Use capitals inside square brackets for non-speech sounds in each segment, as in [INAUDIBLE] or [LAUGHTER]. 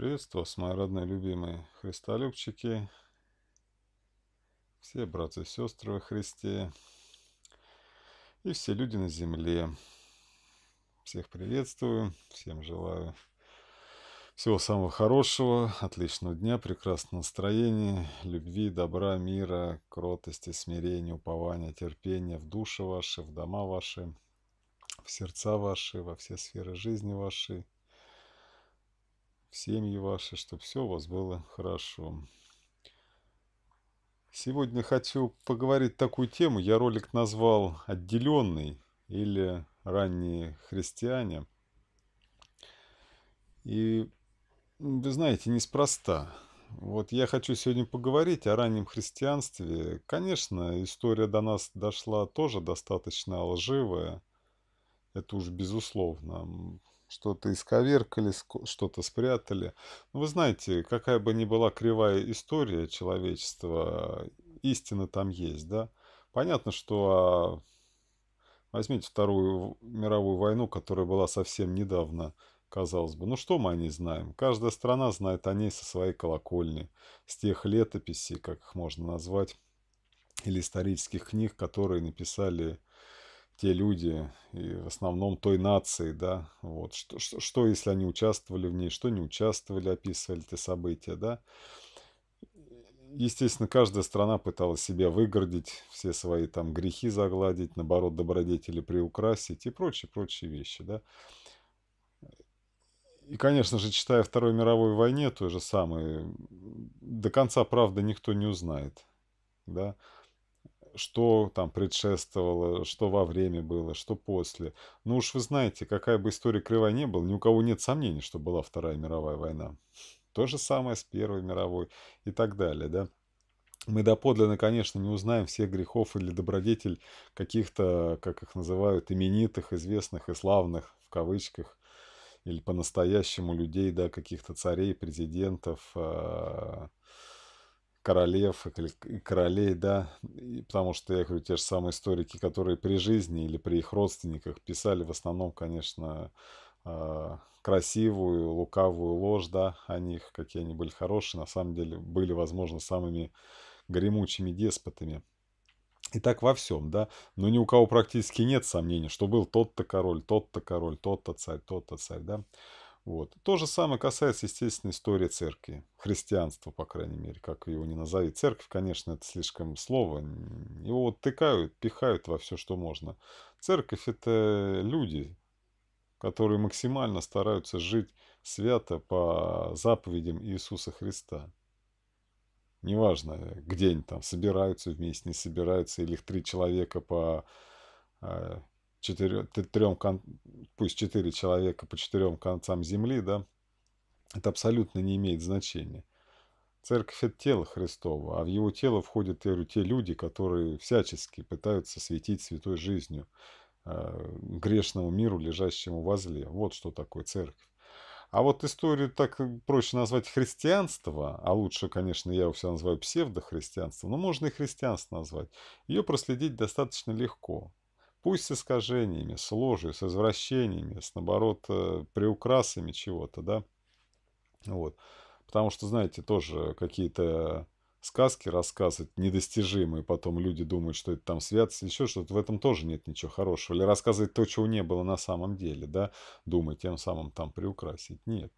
Приветствую вас, мои родные любимые христолюбчики, все братья и сестры во Христе и все люди на земле. Всех приветствую, всем желаю всего самого хорошего, отличного дня, прекрасного настроения, любви, добра, мира, кротости, смирения, упования, терпения в души ваши, в дома ваши, в сердца ваши, во все сферы жизни вашей – в семьи ваши, чтобы все у вас было хорошо. Сегодня хочу поговорить такую тему. Я ролик назвал «Отделенный» или «Ранние христиане». И вы знаете, неспроста. Вот я хочу сегодня поговорить о раннем христианстве. Конечно, история до нас дошла тоже достаточно лживая. Это уж безусловно что-то исковеркали, что-то спрятали. Ну, вы знаете, какая бы ни была кривая история человечества, истина там есть, да? Понятно, что а, возьмите Вторую мировую войну, которая была совсем недавно, казалось бы. Ну что мы о ней знаем? Каждая страна знает о ней со своей колокольни, с тех летописей, как их можно назвать, или исторических книг, которые написали те люди, и в основном той нации, да, вот, что, что, что если они участвовали в ней, что не участвовали, описывали эти события, да. Естественно, каждая страна пыталась себя выгородить, все свои там грехи загладить, наоборот, добродетели приукрасить и прочие-прочие вещи, да. И, конечно же, читая Второй мировой войне, то же самое, до конца, правда, никто не узнает, да что там предшествовало, что во время было, что после. Ну уж вы знаете, какая бы история кривая не была, ни у кого нет сомнений, что была Вторая мировая война. То же самое с Первой мировой и так далее, да. Мы доподлинно, конечно, не узнаем всех грехов или добродетель каких-то, как их называют, именитых, известных и славных, в кавычках, или по-настоящему людей, да, каких-то царей, президентов, а, королев и королей, да, и потому что, я говорю, те же самые историки, которые при жизни или при их родственниках писали в основном, конечно, а, красивую, лукавую ложь, да, о них, какие они были хорошие, на самом деле были, возможно, самыми гремучими деспотами. И так во всем, да. Но ни у кого практически нет сомнений, что был тот-то король, тот-то король, тот-то царь, тот-то царь, да. Вот. То же самое касается, естественно, истории церкви, христианства, по крайней мере, как его не назови. Церковь, конечно, это слишком слово. Его вот тыкают, пихают во все, что можно. Церковь — это люди, которые максимально стараются жить свято по заповедям Иисуса Христа. Неважно, где они там собираются вместе, не собираются, или их три человека по а, четыре трем, пусть четыре человека по четырем концам земли, да, это абсолютно не имеет значения. Церковь – это тело Христово, а в его тело входят, говорю, те люди, которые всячески пытаются светить святой жизнью э, грешному миру, лежащему возле. Вот что такое церковь. А вот историю так э, проще назвать христианство, а лучше, конечно, я его все называю псевдохристианство, но можно и христианство назвать. Ее проследить достаточно легко. Пусть с искажениями, с ложью, с извращениями, с, наоборот, э, приукрасами чего-то, да. Вот. Потому что, знаете, тоже какие-то сказки рассказывать недостижимые, потом люди думают, что это там святость, еще что-то, в этом тоже нет ничего хорошего. Или рассказывать то, чего не было на самом деле, да, думать, тем самым там приукрасить. Нет.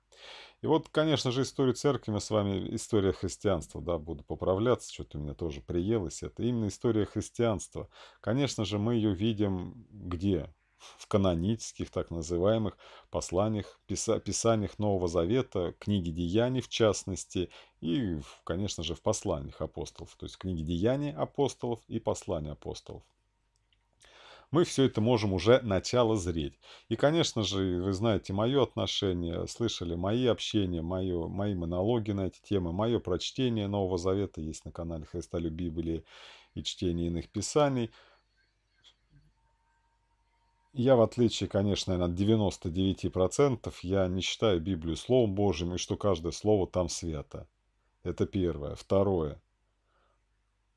И вот, конечно же, историю церкви мы с вами, история христианства, да, буду поправляться, что-то у меня тоже приелось это. Именно история христианства. Конечно же, мы ее видим где? в канонических, так называемых, посланиях, писа, писаниях Нового Завета, книги Деяний в частности, и, конечно же, в посланиях апостолов, то есть книги Деяний апостолов и послания апостолов мы все это можем уже начало зреть. И, конечно же, вы знаете мое отношение, слышали мои общения, мое, мои монологи на эти темы, мое прочтение Нового Завета есть на канале были и чтение иных писаний – я, в отличие, конечно, от 99%, я не считаю Библию Словом Божьим, и что каждое слово там свято. Это первое. Второе.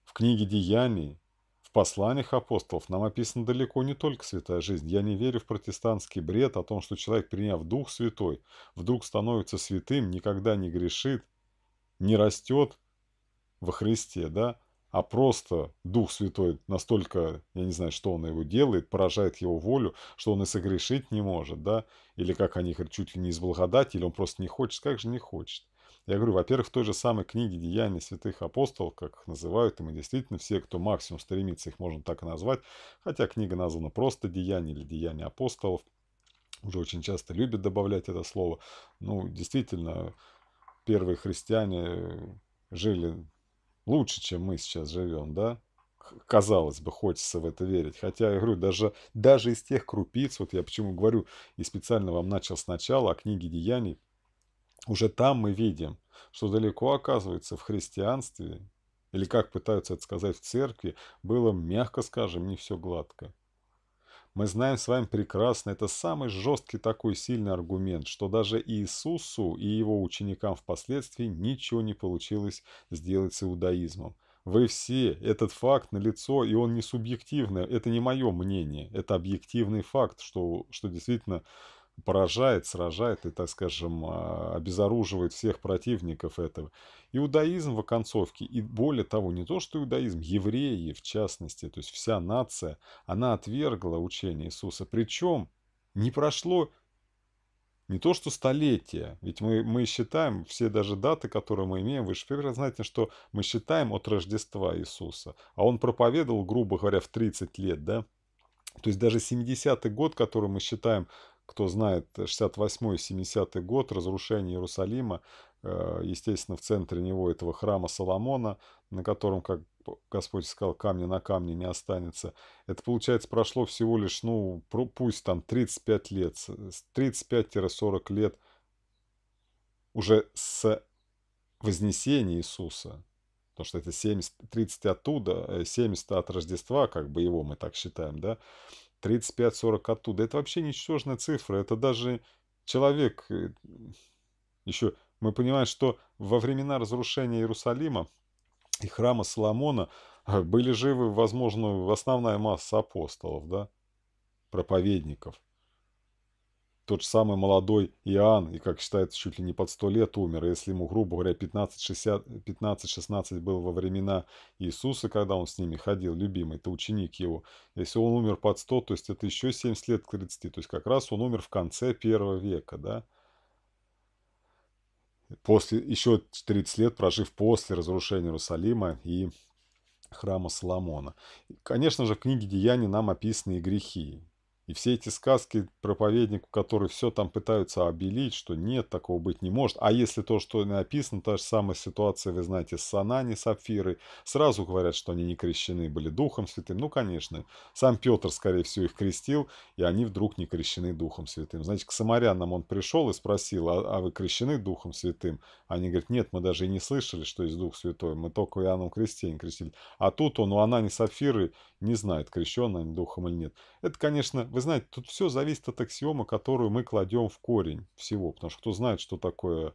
В книге «Деяний» в посланиях апостолов нам описано далеко не только святая жизнь. Я не верю в протестантский бред о том, что человек, приняв Дух Святой, вдруг становится святым, никогда не грешит, не растет во Христе, да? а просто Дух Святой настолько, я не знаю, что он его делает, поражает его волю, что он и согрешить не может, да, или как они говорят, чуть ли не из благодати, или он просто не хочет, как же не хочет. Я говорю, во-первых, в той же самой книге «Деяния святых апостолов», как их называют, и мы действительно все, кто максимум стремится, их можно так и назвать, хотя книга названа просто «Деяния» или «Деяния апостолов», уже очень часто любят добавлять это слово. Ну, действительно, первые христиане жили лучше, чем мы сейчас живем, да? Казалось бы, хочется в это верить. Хотя, я говорю, даже, даже из тех крупиц, вот я почему говорю, и специально вам начал сначала о книге деяний, уже там мы видим, что далеко, оказывается, в христианстве, или как пытаются это сказать в церкви, было, мягко скажем, не все гладко. Мы знаем с вами прекрасно, это самый жесткий такой сильный аргумент, что даже Иисусу и его ученикам впоследствии ничего не получилось сделать с иудаизмом. Вы все, этот факт на лицо, и он не субъективный, это не мое мнение, это объективный факт, что, что действительно поражает, сражает и, так скажем, а, обезоруживает всех противников этого. Иудаизм в оконцовке, и более того, не то что иудаизм, евреи в частности, то есть вся нация, она отвергла учение Иисуса. Причем не прошло не то что столетия, ведь мы, мы считаем все даже даты, которые мы имеем, вы же знаете, что мы считаем от Рождества Иисуса, а он проповедовал, грубо говоря, в 30 лет, да? То есть даже 70-й год, который мы считаем кто знает, 68-70 э, год, разрушение Иерусалима, э, естественно, в центре него этого храма Соломона, на котором, как Господь сказал, камня на камне не останется. Это, получается, прошло всего лишь, ну, пусть там 35 лет, 35-40 лет уже с вознесения Иисуса. Потому что это 70, 30 оттуда, 70 э, от Рождества, как бы его мы так считаем, да, 35-40 оттуда. Это вообще ничтожная цифра. Это даже человек... Э, Еще мы понимаем, что во времена разрушения Иерусалима и храма Соломона а, были живы, возможно, основная масса апостолов, да, проповедников. Тот же самый молодой Иоанн, и, как считается, чуть ли не под 100 лет умер. Если ему, грубо говоря, 15-16 был во времена Иисуса, когда он с ними ходил, любимый, это ученик его. Если он умер под 100, то есть это еще 70 лет к 30. То есть как раз он умер в конце первого века, да? После, еще 30 лет прожив после разрушения Иерусалима и храма Соломона. Конечно же, в книге «Деяний» нам описаны и грехи. И все эти сказки проповедников, которые все там пытаются обелить, что нет, такого быть не может. А если то, что написано, та же самая ситуация, вы знаете, с Анани, с Апфирой, сразу говорят, что они не крещены были Духом Святым. Ну, конечно, сам Петр, скорее всего, их крестил, и они вдруг не крещены Духом Святым. Значит, к самарянам он пришел и спросил, а, а вы крещены Духом Святым? Они говорят, нет, мы даже и не слышали, что есть Дух Святой, мы только Иоанном Крестение крестили. А тут он у Анани Сапфиры не знает, крещен он духом или нет. Это, конечно, вы знаете, тут все зависит от аксиомы которую мы кладем в корень всего. Потому что кто знает, что такое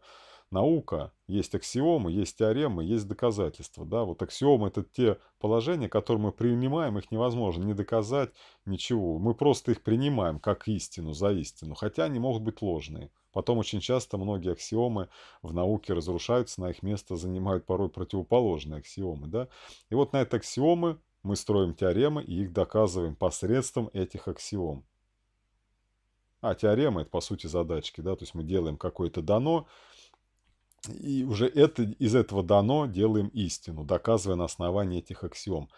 наука, есть аксиомы, есть теоремы, есть доказательства. Да? Вот аксиомы – это те положения, которые мы принимаем, их невозможно не доказать, ничего. Мы просто их принимаем как истину, за истину, хотя они могут быть ложные. Потом очень часто многие аксиомы в науке разрушаются, на их место занимают порой противоположные аксиомы. Да? И вот на это аксиомы мы строим теоремы и их доказываем посредством этих аксиом. А теоремы – это, по сути, задачки, да, то есть мы делаем какое-то дано, и уже это, из этого дано делаем истину, доказывая на основании этих аксиом.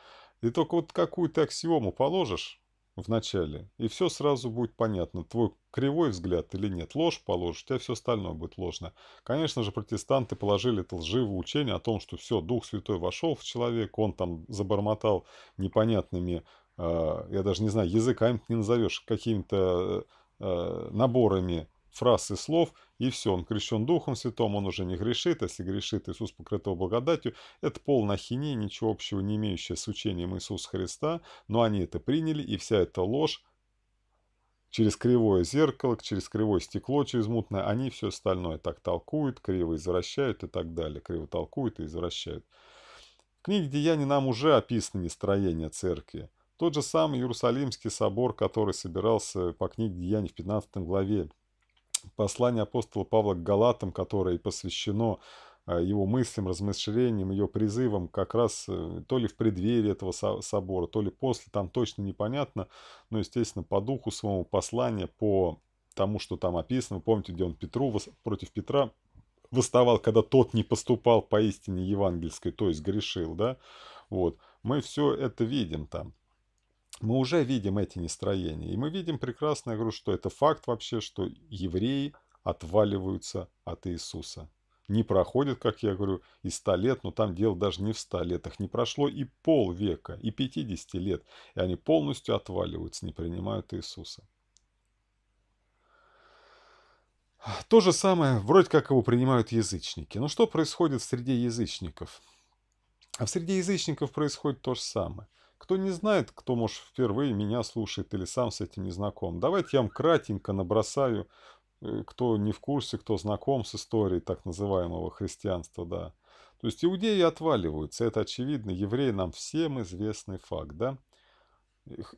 И только вот какую ты аксиому положишь, в начале, и все сразу будет понятно, твой кривой взгляд или нет, ложь положишь, у тебя все остальное будет ложно. Конечно же, протестанты положили это лживое учение о том, что все, Дух Святой вошел в человек он там забормотал непонятными, э, я даже не знаю, языками не назовешь, какими-то э, э, наборами фраз и слов, и все, он крещен Духом Святым, он уже не грешит, а если грешит, Иисус покрытого его благодатью, это полная хинея, ничего общего не имеющая с учением Иисуса Христа, но они это приняли, и вся эта ложь через кривое зеркало, через кривое стекло, через мутное, они все остальное так толкуют, криво извращают и так далее, криво толкуют и извращают. В книге «Деяний» нам уже описано нестроение церкви. Тот же самый Иерусалимский собор, который собирался по книге «Деяний» в 15 главе Послание апостола Павла к Галатам, которое посвящено э, его мыслям, размышлениям, ее призывам как раз э, то ли в преддверии этого собора, то ли после, там точно непонятно. Но, естественно, по духу своему послание по тому, что там описано. Вы помните, где он Петру против Петра восставал, когда тот не поступал по истине евангельской, то есть грешил, да? Вот. Мы все это видим там мы уже видим эти нестроения. И мы видим прекрасно, я говорю, что это факт вообще, что евреи отваливаются от Иисуса. Не проходит, как я говорю, и 100 лет, но там дело даже не в 100 летах. Не прошло и полвека, и 50 лет. И они полностью отваливаются, не принимают Иисуса. То же самое, вроде как его принимают язычники. Но что происходит среди язычников? А в среде язычников происходит то же самое – кто не знает, кто, может, впервые меня слушает или сам с этим не знаком, давайте я вам кратенько набросаю, э, кто не в курсе, кто знаком с историей так называемого христианства, да. То есть иудеи отваливаются, это очевидно, евреи нам всем известный факт, да.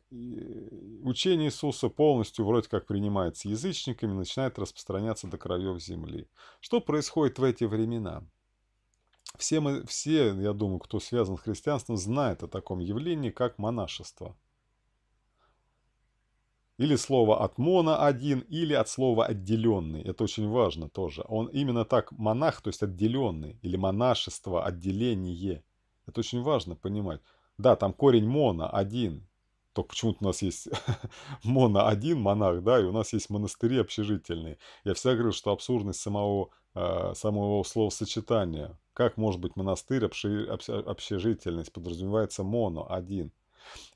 Учение Иисуса полностью вроде как принимается язычниками, начинает распространяться до краев земли. Что происходит в эти времена? Все, мы, все, я думаю, кто связан с христианством, знает о таком явлении, как монашество. Или слово от мона один, или от слова отделенный. Это очень важно тоже. Он именно так монах, то есть отделенный, или монашество, отделение. Это очень важно понимать. Да, там корень мона один. Только почему-то у нас есть [LAUGHS] мона один монах, да, и у нас есть монастыри общежительные. Я всегда говорю, что абсурдность самого, э, самого словосочетания как может быть монастырь, обши... общежительность? Подразумевается моно, один.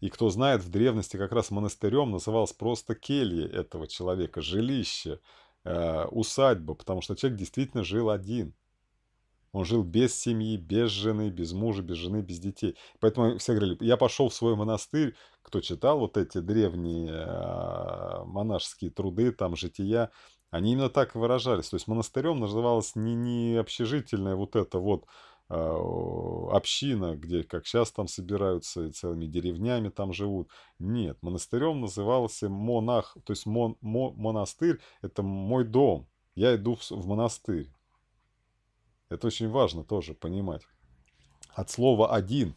И кто знает, в древности как раз монастырем называлось просто келье этого человека, жилище, э, усадьба, потому что человек действительно жил один. Он жил без семьи, без жены, без мужа, без жены, без детей. Поэтому все говорили, я пошел в свой монастырь. Кто читал вот эти древние э, монашеские труды, там жития, они именно так выражались. То есть монастырем называлась не, не общежительная вот эта вот э, община, где, как сейчас там собираются и целыми деревнями там живут. Нет, монастырем назывался монах, то есть мон, мон, монастырь – это мой дом, я иду в, в монастырь. Это очень важно тоже понимать. От слова «один».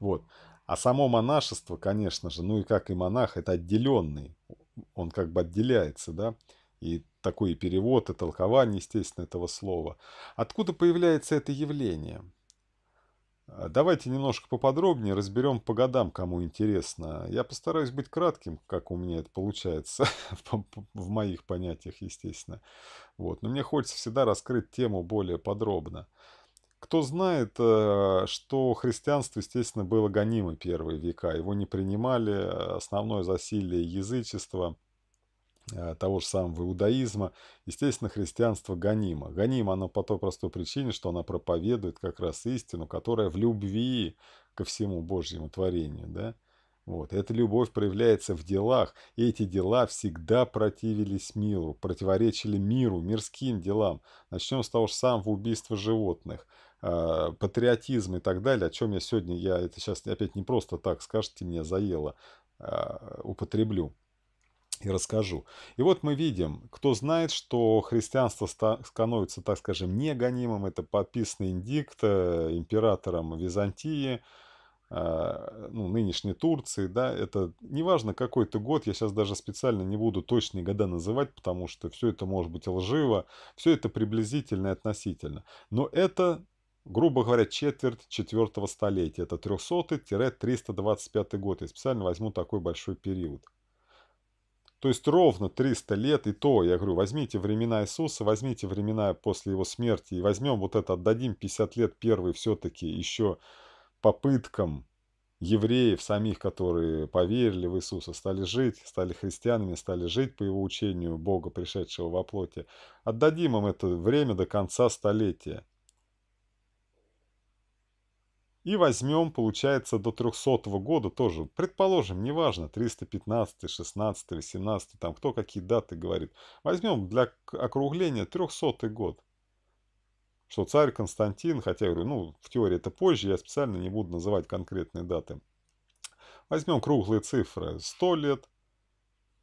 Вот. А само монашество, конечно же, ну и как и монах, это отделенный, он как бы отделяется, да, и такой перевод, и толкование, естественно, этого слова. Откуда появляется это явление? А, давайте немножко поподробнее разберем по годам, кому интересно. Я постараюсь быть кратким, как у меня это получается, [LAUGHS] в моих понятиях, естественно. Вот. Но мне хочется всегда раскрыть тему более подробно. Кто знает, э, что христианство, естественно, было гонимо первые века. Его не принимали, э, основное засилие язычества. Э, того же самого иудаизма. Естественно, христианство гонимо. Гонимо оно по той простой причине, что оно проповедует как раз истину, которая в любви ко всему Божьему творению. Да? Вот. Эта любовь проявляется в делах, и эти дела всегда противились миру, противоречили миру, мирским делам. Начнем с того же самого убийства животных, э, патриотизм и так далее, о чем я сегодня, я это сейчас опять не просто так, скажете мне, заело, э, употреблю и расскажу. И вот мы видим, кто знает, что христианство становится, так скажем, негонимым, это подписанный индикт э, императором Византии, э, ну, нынешней Турции, да, это неважно какой то год, я сейчас даже специально не буду точные года называть, потому что все это может быть лживо, все это приблизительно и относительно. Но это, грубо говоря, четверть четвертого столетия, это 300-325 год, я специально возьму такой большой период. То есть ровно 300 лет и то, я говорю, возьмите времена Иисуса, возьмите времена после его смерти и возьмем вот это, отдадим 50 лет первый все-таки еще попыткам евреев самих, которые поверили в Иисуса, стали жить, стали христианами, стали жить по его учению Бога, пришедшего во плоти. Отдадим им это время до конца столетия. И возьмем, получается, до 300 года тоже, предположим, неважно, 315, 16, 17, там кто какие даты говорит. Возьмем для округления 300 год. Что царь Константин, хотя я говорю, ну, в теории это позже, я специально не буду называть конкретные даты. Возьмем круглые цифры 100 лет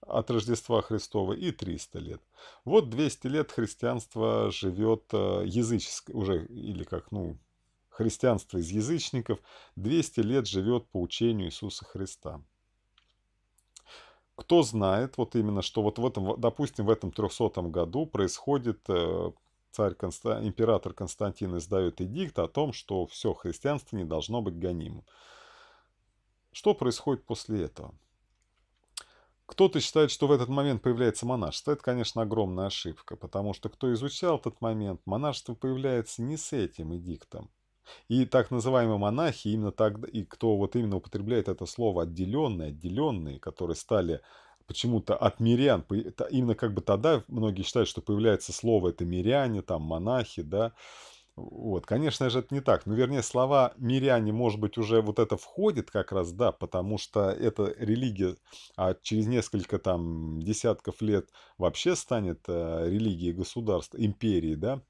от Рождества Христова и 300 лет. Вот 200 лет христианство живет э, языческое уже, или как, ну, христианство из язычников 200 лет живет по учению Иисуса Христа. Кто знает, вот именно, что вот в этом, допустим, в этом 300 году происходит э, царь Конста... император Константин издает эдикт о том, что все христианство не должно быть гонимым. Что происходит после этого? Кто-то считает, что в этот момент появляется монашество. Это, конечно, огромная ошибка, потому что кто изучал этот момент, монашество появляется не с этим эдиктом. И так называемые монахи, именно так, и кто вот именно употребляет это слово «отделенные», «отделенные», которые стали почему-то от мирян, именно как бы тогда многие считают, что появляется слово это миряне, там монахи, да, вот, конечно же, это не так. но ну, вернее, слова «миряне», может быть, уже вот это входит как раз, да, потому что эта религия а через несколько там десятков лет вообще станет э, религией государства, империи, да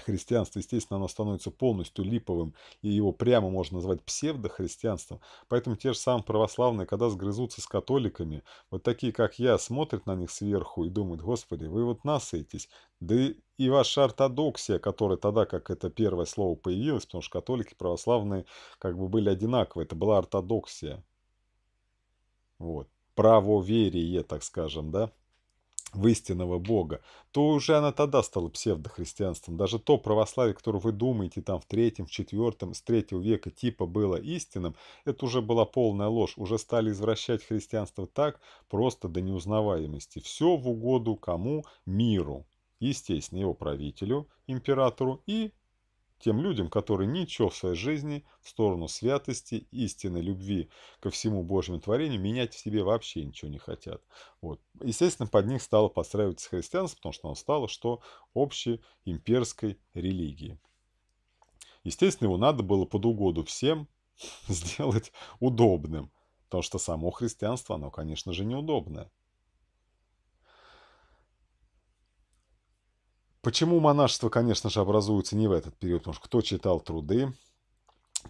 христианство, естественно, оно становится полностью липовым, и его прямо можно назвать псевдохристианством. Поэтому те же самые православные, когда сгрызутся с католиками, вот такие, как я, смотрят на них сверху и думают, «Господи, вы вот насытитесь». Да и, ваша ортодоксия, которая тогда, как это первое слово появилось, потому что католики, православные как бы были одинаковы, это была ортодоксия. Вот. Правоверие, так скажем, да? в истинного Бога, то уже она тогда стала псевдохристианством. Даже то православие, которое вы думаете там в третьем, в четвертом, с третьего века типа было истинным, это уже была полная ложь. Уже стали извращать христианство так, просто до неузнаваемости. Все в угоду кому? Миру. Естественно, его правителю, императору и тем людям, которые ничего в своей жизни в сторону святости, истины, любви ко всему Божьему творению менять в себе вообще ничего не хотят. Вот. Естественно, под них стало подстраиваться христианство, потому что оно стало что общей имперской религии. Естественно, его надо было под угоду всем [LAUGHS] сделать удобным, потому что само христианство, оно, конечно же, неудобное. Почему монашество, конечно же, образуется не в этот период? Потому что кто читал труды,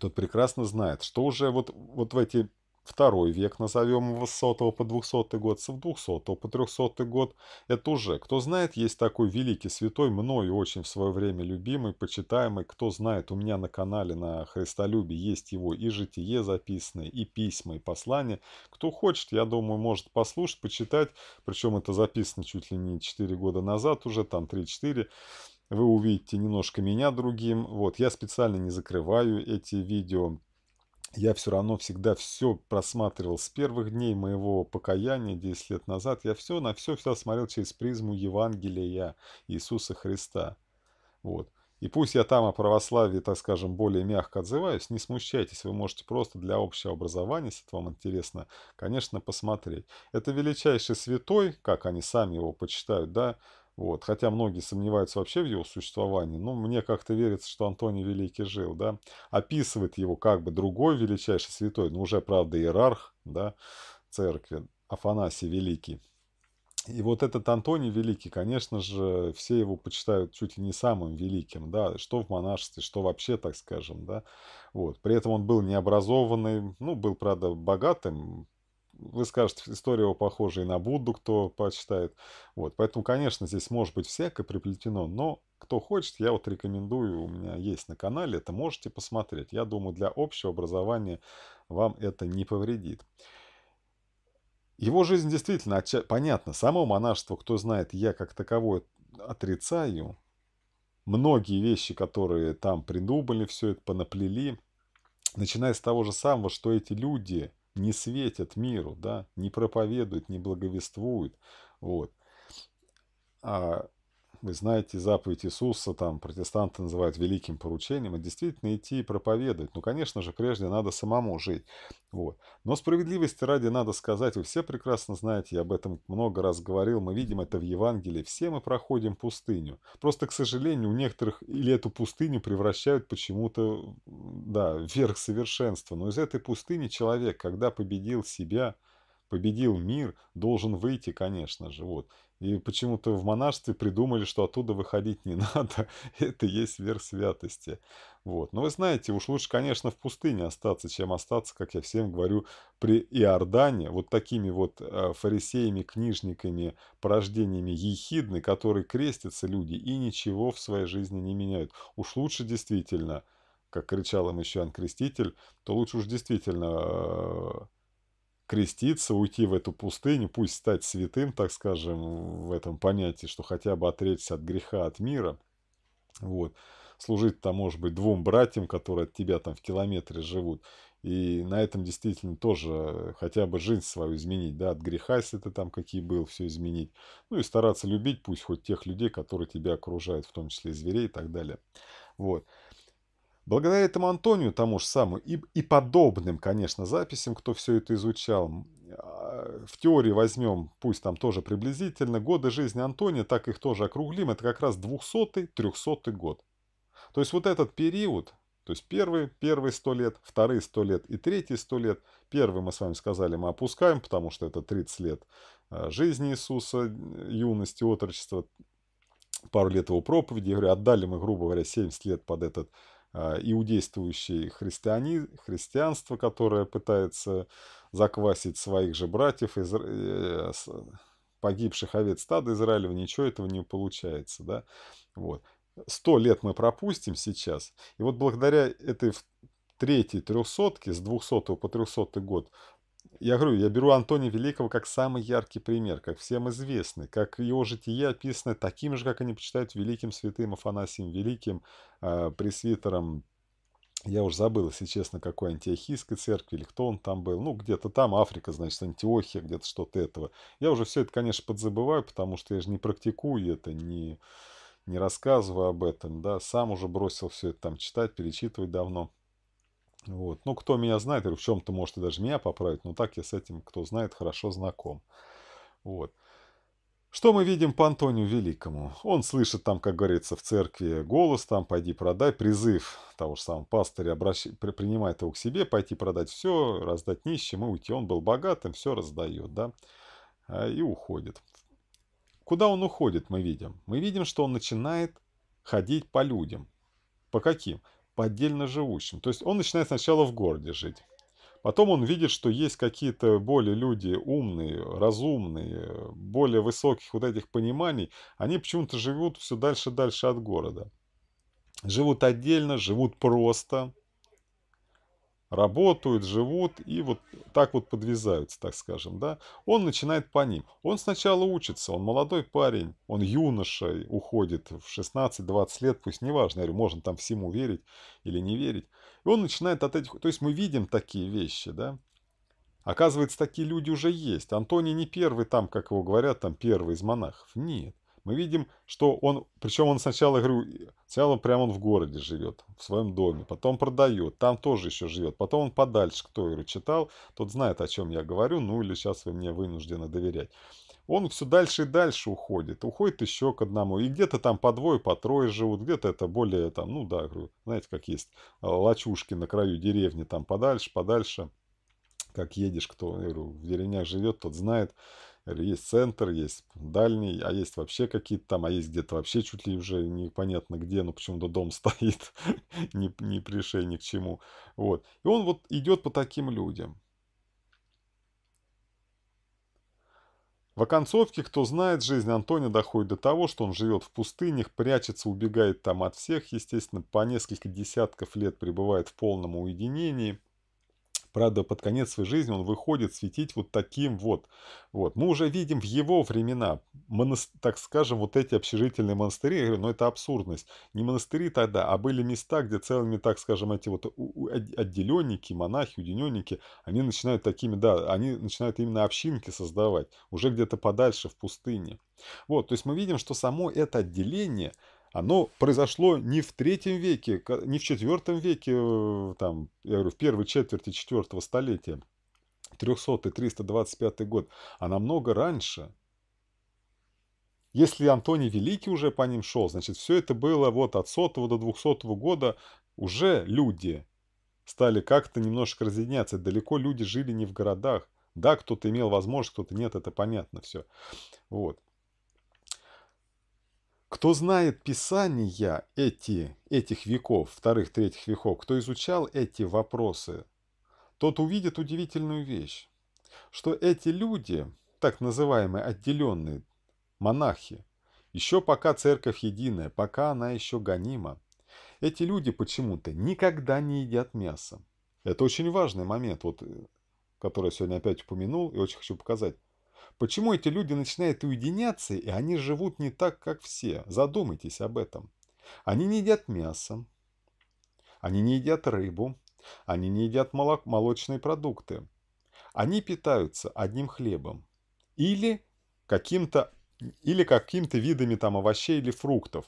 тот прекрасно знает, что уже вот, вот в эти второй век, назовем его с 100 по 200 год, с 200 по 300 год, это уже, кто знает, есть такой великий святой, мною очень в свое время любимый, почитаемый, кто знает, у меня на канале на Христолюбе есть его и житие записанное, и письма, и послания, кто хочет, я думаю, может послушать, почитать, причем это записано чуть ли не 4 года назад уже, там 3-4, вы увидите немножко меня другим. Вот, я специально не закрываю эти видео, я все равно всегда все просматривал с первых дней моего покаяния 10 лет назад. Я все на все всегда смотрел через призму Евангелия Иисуса Христа. Вот. И пусть я там о православии, так скажем, более мягко отзываюсь, не смущайтесь, вы можете просто для общего образования, если это вам интересно, конечно, посмотреть. Это величайший святой, как они сами его почитают, да, вот. Хотя многие сомневаются вообще в его существовании, но мне как-то верится, что Антоний Великий жил, да. Описывает его как бы другой величайший святой, но уже, правда, иерарх, да, церкви, Афанасий Великий. И вот этот Антоний Великий, конечно же, все его почитают чуть ли не самым великим, да, что в монашестве, что вообще, так скажем, да. Вот. При этом он был необразованный, ну, был, правда, богатым вы скажете, история его похожа и на Будду, кто почитает. Вот, поэтому, конечно, здесь может быть всякое приплетено, но кто хочет, я вот рекомендую, у меня есть на канале, это можете посмотреть. Я думаю, для общего образования вам это не повредит. Его жизнь действительно отча... понятна. Само монашество, кто знает, я как таковое отрицаю. Многие вещи, которые там придумали, все это понаплели. Начиная с того же самого, что эти люди – не светят миру, да, не проповедуют, не благовествуют. Вот. А вы знаете заповедь Иисуса, там протестанты называют великим поручением, и действительно идти и проповедовать. Ну, конечно же, прежде надо самому жить. Вот. Но справедливости ради надо сказать, вы все прекрасно знаете, я об этом много раз говорил, мы видим это в Евангелии, все мы проходим пустыню. Просто, к сожалению, у некоторых или эту пустыню превращают почему-то, да, вверх совершенства. Но из этой пустыни человек, когда победил себя, победил мир, должен выйти, конечно же. Вот. И почему-то в монашестве придумали, что оттуда выходить не [LAUGHS] надо. Это есть верх святости. Вот. Но вы знаете, уж лучше, конечно, в пустыне остаться, чем остаться, как я всем говорю, при Иордане, вот такими вот э, фарисеями, книжниками, порождениями ехидны, которые крестятся люди и ничего в своей жизни не меняют. Уж лучше действительно, как кричал им еще Креститель, то лучше уж действительно э, креститься, уйти в эту пустыню, пусть стать святым, так скажем, в этом понятии, что хотя бы отречься от греха, от мира. Вот. Служить там, может быть, двум братьям, которые от тебя там в километре живут. И на этом действительно тоже э, хотя бы жизнь свою изменить, да, от греха, если ты там какие был, все изменить. Ну и стараться любить пусть хоть тех людей, которые тебя окружают, в том числе зверей и так далее. Вот. Благодаря этому Антонию, тому же самому, и, и подобным, конечно, записям, кто все это изучал, а, в теории возьмем, пусть там тоже приблизительно, годы жизни Антония, так их тоже округлим, это как раз 200-300 год. То есть вот этот период, то есть первый первые 100 лет, вторые 100 лет и третий 100 лет. Первый, мы с вами сказали, мы опускаем, потому что это 30 лет а, жизни Иисуса, э, юности, отрочества, пару лет его проповеди. говорю, отдали мы, грубо говоря, 70 лет под этот а, иудействующие христиане, христианство, которое пытается заквасить своих же братьев, изра... Э, погибших овец стада Израилева, ничего этого не получается. Да? Вот. Сто лет мы пропустим сейчас. И вот благодаря этой третьей трехсотке, с 200 по 300 год, я говорю, я беру Антония Великого как самый яркий пример, как всем известный, как его житие описано таким же, как они почитают великим святым Афанасием Великим, э, пресвитером я уже забыл, если честно, какой антиохийской церкви или кто он там был. Ну, где-то там Африка, значит, Антиохия, где-то что-то этого. Я уже все это, конечно, подзабываю, потому что я же не практикую это, не, не рассказываю об этом, да. Сам уже бросил все это там читать, перечитывать давно. Вот. Ну, кто меня знает, в чем-то можете даже меня поправить, но так я с этим, кто знает, хорошо знаком. Вот. Что мы видим по Антонию Великому? Он слышит там, как говорится, в церкви голос, там «пойди продай», призыв того же самого пастыря, обращ... принимает его к себе, пойти продать все, раздать нищим и уйти. Он был богатым, все раздает, да, а, и уходит. Куда он уходит, мы видим? Мы видим, что он начинает ходить по людям. По каким? поддельно живущим. То есть он начинает сначала в городе жить. Потом он видит, что есть какие-то более люди умные, разумные, более высоких вот этих пониманий. Они почему-то живут все дальше-дальше от города. Живут отдельно, живут просто работают, живут и вот так вот подвязаются, так скажем, да, он начинает по ним. Он сначала учится, он молодой парень, он юноша, уходит в 16-20 лет, пусть неважно, я говорю, можно там всему верить или не верить. И он начинает от этих, то есть мы видим такие вещи, да, Оказывается, такие люди уже есть. Антоний не первый там, как его говорят, там первый из монахов. Нет мы видим, что он, причем он сначала, говорю, сначала прямо он в городе живет, в своем доме, потом продает, там тоже еще живет, потом он подальше, кто, говорю, читал, тот знает, о чем я говорю, ну или сейчас вы мне вынуждены доверять. Он все дальше и дальше уходит, уходит еще к одному, и где-то там по двое, по трое живут, где-то это более там, ну да, говорю, знаете, как есть э, лачушки на краю деревни, там подальше, подальше, как едешь, кто, говорю, в деревнях живет, тот знает, есть центр, есть дальний, а есть вообще какие-то там, а есть где-то вообще чуть ли уже непонятно где, ну почему-то дом [LAUGHS] стоит, не, не пришей ни к чему. Вот. И он вот идет по таким людям. В оконцовке, кто знает, жизнь Антония доходит до того, что он живет в пустынях, прячется, убегает там от всех, естественно, по несколько десятков лет пребывает в полном уединении – Правда, под конец своей жизни он выходит светить вот таким вот. вот. Мы уже видим в его времена, монас... так скажем, вот эти общежительные монастыри, я говорю, но ну, это абсурдность. Не монастыри тогда, а были места, где целыми, так скажем, эти вот отделенники, монахи, уединенники, они начинают такими, да, они начинают именно общинки создавать, уже где-то подальше в пустыне. Вот, то есть мы видим, что само это отделение – оно произошло не в третьем веке, не в четвертом веке, э, там, я говорю, в первой четверти четвертого столетия, 300-325 год, а намного раньше. Если Антоний Великий уже по ним шел, значит, все это было вот от 100 до 200 года уже люди стали как-то немножко разъединяться. Далеко люди жили не в городах. Да, кто-то имел возможность, кто-то нет, это понятно все. Вот. Кто знает Писания эти, этих веков, вторых-третьих веков, кто изучал эти вопросы, тот увидит удивительную вещь, что эти люди, так называемые отделенные монахи, еще пока церковь единая, пока она еще гонима, эти люди почему-то никогда не едят мясо. Это очень важный момент, вот, э, который я сегодня опять упомянул и очень хочу показать. Почему эти люди начинают уединяться, и они живут не так, как все? Задумайтесь об этом. Они не едят мясо, они не едят рыбу, они не едят молок, молочные продукты. Они питаются одним хлебом или каким-то или каким-то видами там овощей или фруктов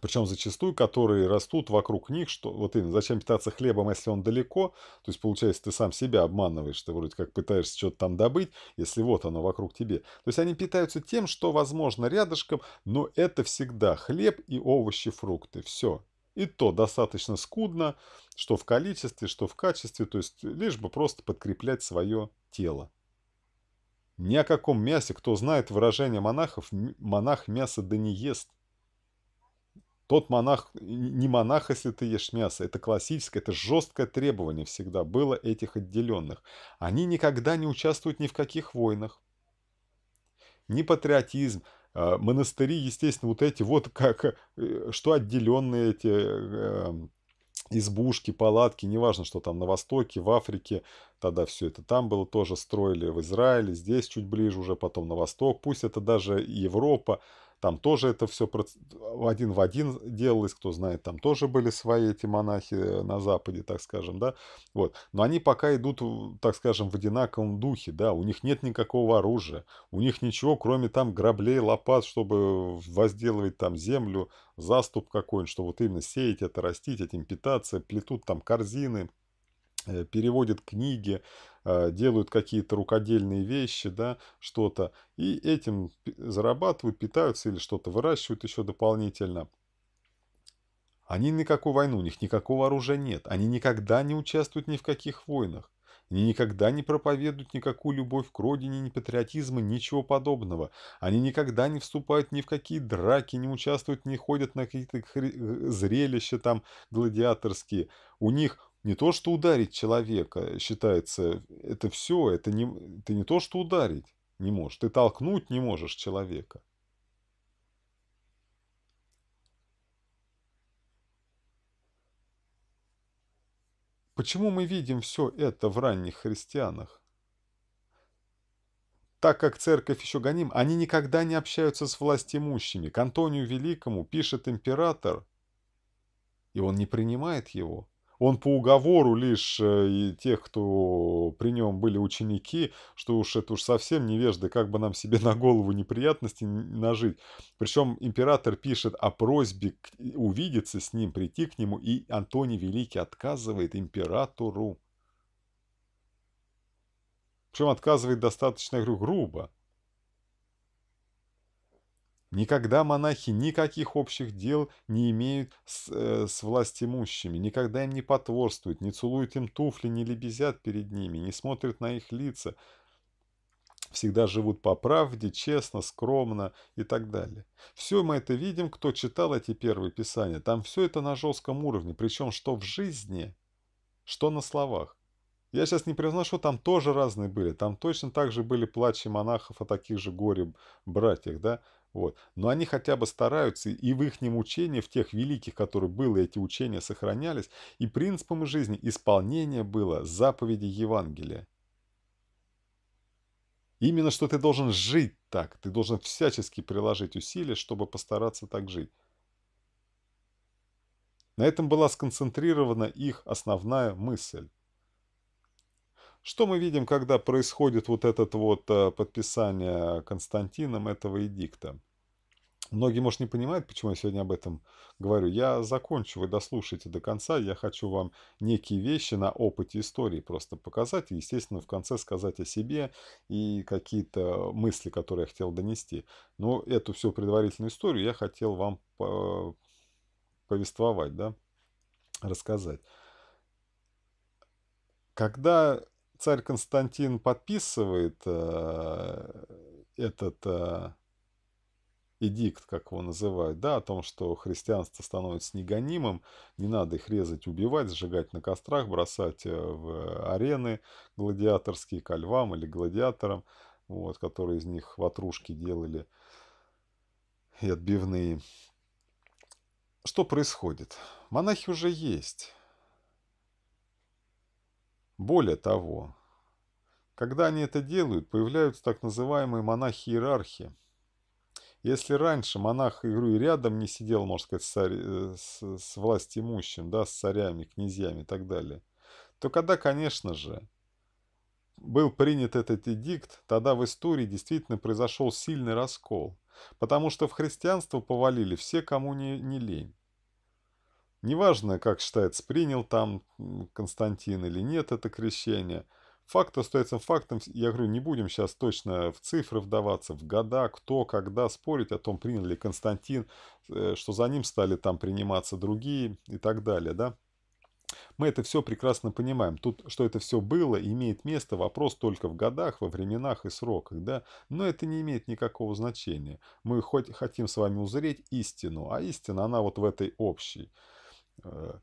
причем зачастую, которые растут вокруг них, что вот именно, зачем питаться хлебом, если он далеко, то есть, получается, ты сам себя обманываешь, ты вроде как пытаешься что-то там добыть, если вот оно вокруг тебе. То есть, они питаются тем, что, возможно, рядышком, но это всегда хлеб и овощи, фрукты, все. И то достаточно скудно, что в количестве, что в качестве, то есть, лишь бы просто подкреплять свое тело. Ни о каком мясе, кто знает выражение монахов, монах мясо да не ест – тот монах, не монах, если ты ешь мясо, это классическое, это жесткое требование всегда было этих отделенных. Они никогда не участвуют ни в каких войнах. Ни патриотизм, э, монастыри, естественно, вот эти вот как, э, что отделенные эти эм, избушки, палатки, неважно, что там на Востоке, в Африке, тогда все это там было тоже, строили в Израиле, здесь чуть ближе уже, потом на Восток, пусть это даже Европа, там тоже это все один в один делалось, кто знает, там тоже были свои эти монахи э, на Западе, так скажем, да. Вот. Но они пока идут, так скажем, в одинаковом духе, да. У них нет никакого оружия, у них ничего, кроме там граблей, лопат, чтобы возделывать там землю, заступ какой-нибудь, чтобы вот именно сеять это, растить этим, питаться, плетут там корзины, э, переводят книги, Э, делают какие-то рукодельные вещи, да, что-то, и этим зарабатывают, питаются или что-то выращивают еще дополнительно. Они никакую войну, у них никакого оружия нет, они никогда не участвуют ни в каких войнах. Они никогда не проповедуют никакую любовь к родине, ни патриотизма, ничего подобного. Они никогда не вступают ни в какие драки, не участвуют, не ходят на какие-то хри... Э, зрелища там гладиаторские. У них не то, что ударить человека, считается, это все, это не, ты не то, что ударить не можешь, ты толкнуть не можешь человека. Почему мы видим все это в ранних христианах? Так как церковь еще гоним, они никогда не общаются с властимущими. К Антонию Великому пишет император, и он не принимает его – он по уговору лишь э, и тех, кто при нем были ученики, что уж это уж совсем невежды, как бы нам себе [LAUGHS] на голову неприятности нажить. Причем император пишет о просьбе увидеться с ним, прийти к нему, и Антоний Великий отказывает императору. Причем отказывает достаточно грубо. Никогда монахи никаких общих дел не имеют с, э, с властимущими, никогда им не потворствуют, не целуют им туфли, не лебезят перед ними, не смотрят на их лица, всегда живут по правде, честно, скромно и так далее. Все мы это видим, кто читал эти первые писания. Там все это на жестком уровне, причем что в жизни, что на словах. Я сейчас не произношу, там тоже разные были. Там точно так же были плачи монахов о таких же горе братьях, да. Вот. Но они хотя бы стараются, и в их учении, в тех великих, которые были, эти учения сохранялись, и принципом жизни исполнение было заповеди Евангелия. Именно что ты должен жить так, ты должен всячески приложить усилия, чтобы постараться так жить. На этом была сконцентрирована их основная мысль. Что мы видим, когда происходит вот это вот э, подписание Константином этого эдикта? Многие, может, не понимают, почему я сегодня об этом говорю. Я закончу, вы дослушайте до конца. Я хочу вам некие вещи на опыте истории просто показать. И, естественно, в конце сказать о себе и какие-то мысли, которые я хотел донести. Но эту всю предварительную историю я хотел вам повествовать, да, рассказать. Когда царь Константин подписывает э, этот э, эдикт, как его называют, да, о том, что христианство становится негонимым, не надо их резать, убивать, сжигать на кострах, бросать э, в арены гладиаторские, ко львам или гладиаторам, вот, которые из них ватрушки делали и отбивные. Что происходит? Монахи уже есть. Более того, когда они это делают, появляются так называемые монахи-иерархи. Если раньше монах игру и рядом не сидел, можно сказать, с, царь, э, с, с власть имущим, да, с царями, князьями и так далее, то когда, конечно же, был принят этот эдикт, тогда в истории действительно произошел сильный раскол, потому что в христианство повалили все, кому не, не лень. Неважно, как считается, принял там Константин или нет это крещение. Факт остается фактом. Я говорю, не будем сейчас точно в цифры вдаваться, в года, кто, когда спорить о том, принял ли Константин, э, что за ним стали там приниматься другие и так далее, да. Мы это все прекрасно понимаем. Тут, что это все было, имеет место, вопрос только в годах, во временах и сроках, да? Но это не имеет никакого значения. Мы хоть хотим с вами узреть истину, а истина, она вот в этой общей. Э,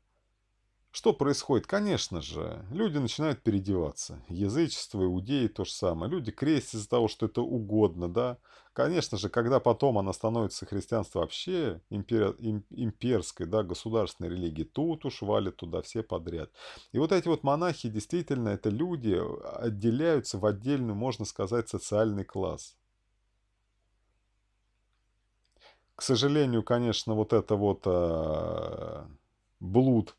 что происходит? Конечно же, люди начинают переодеваться. Язычество, иудеи то же самое. Люди крестятся из-за того, что это угодно, да. Конечно же, когда потом она становится христианство вообще импер, имперской, да, государственной религией, тут уж валят туда все подряд. И вот эти вот монахи, действительно, это люди а, отделяются в отдельный, можно сказать, социальный класс. К сожалению, конечно, вот это вот а, блуд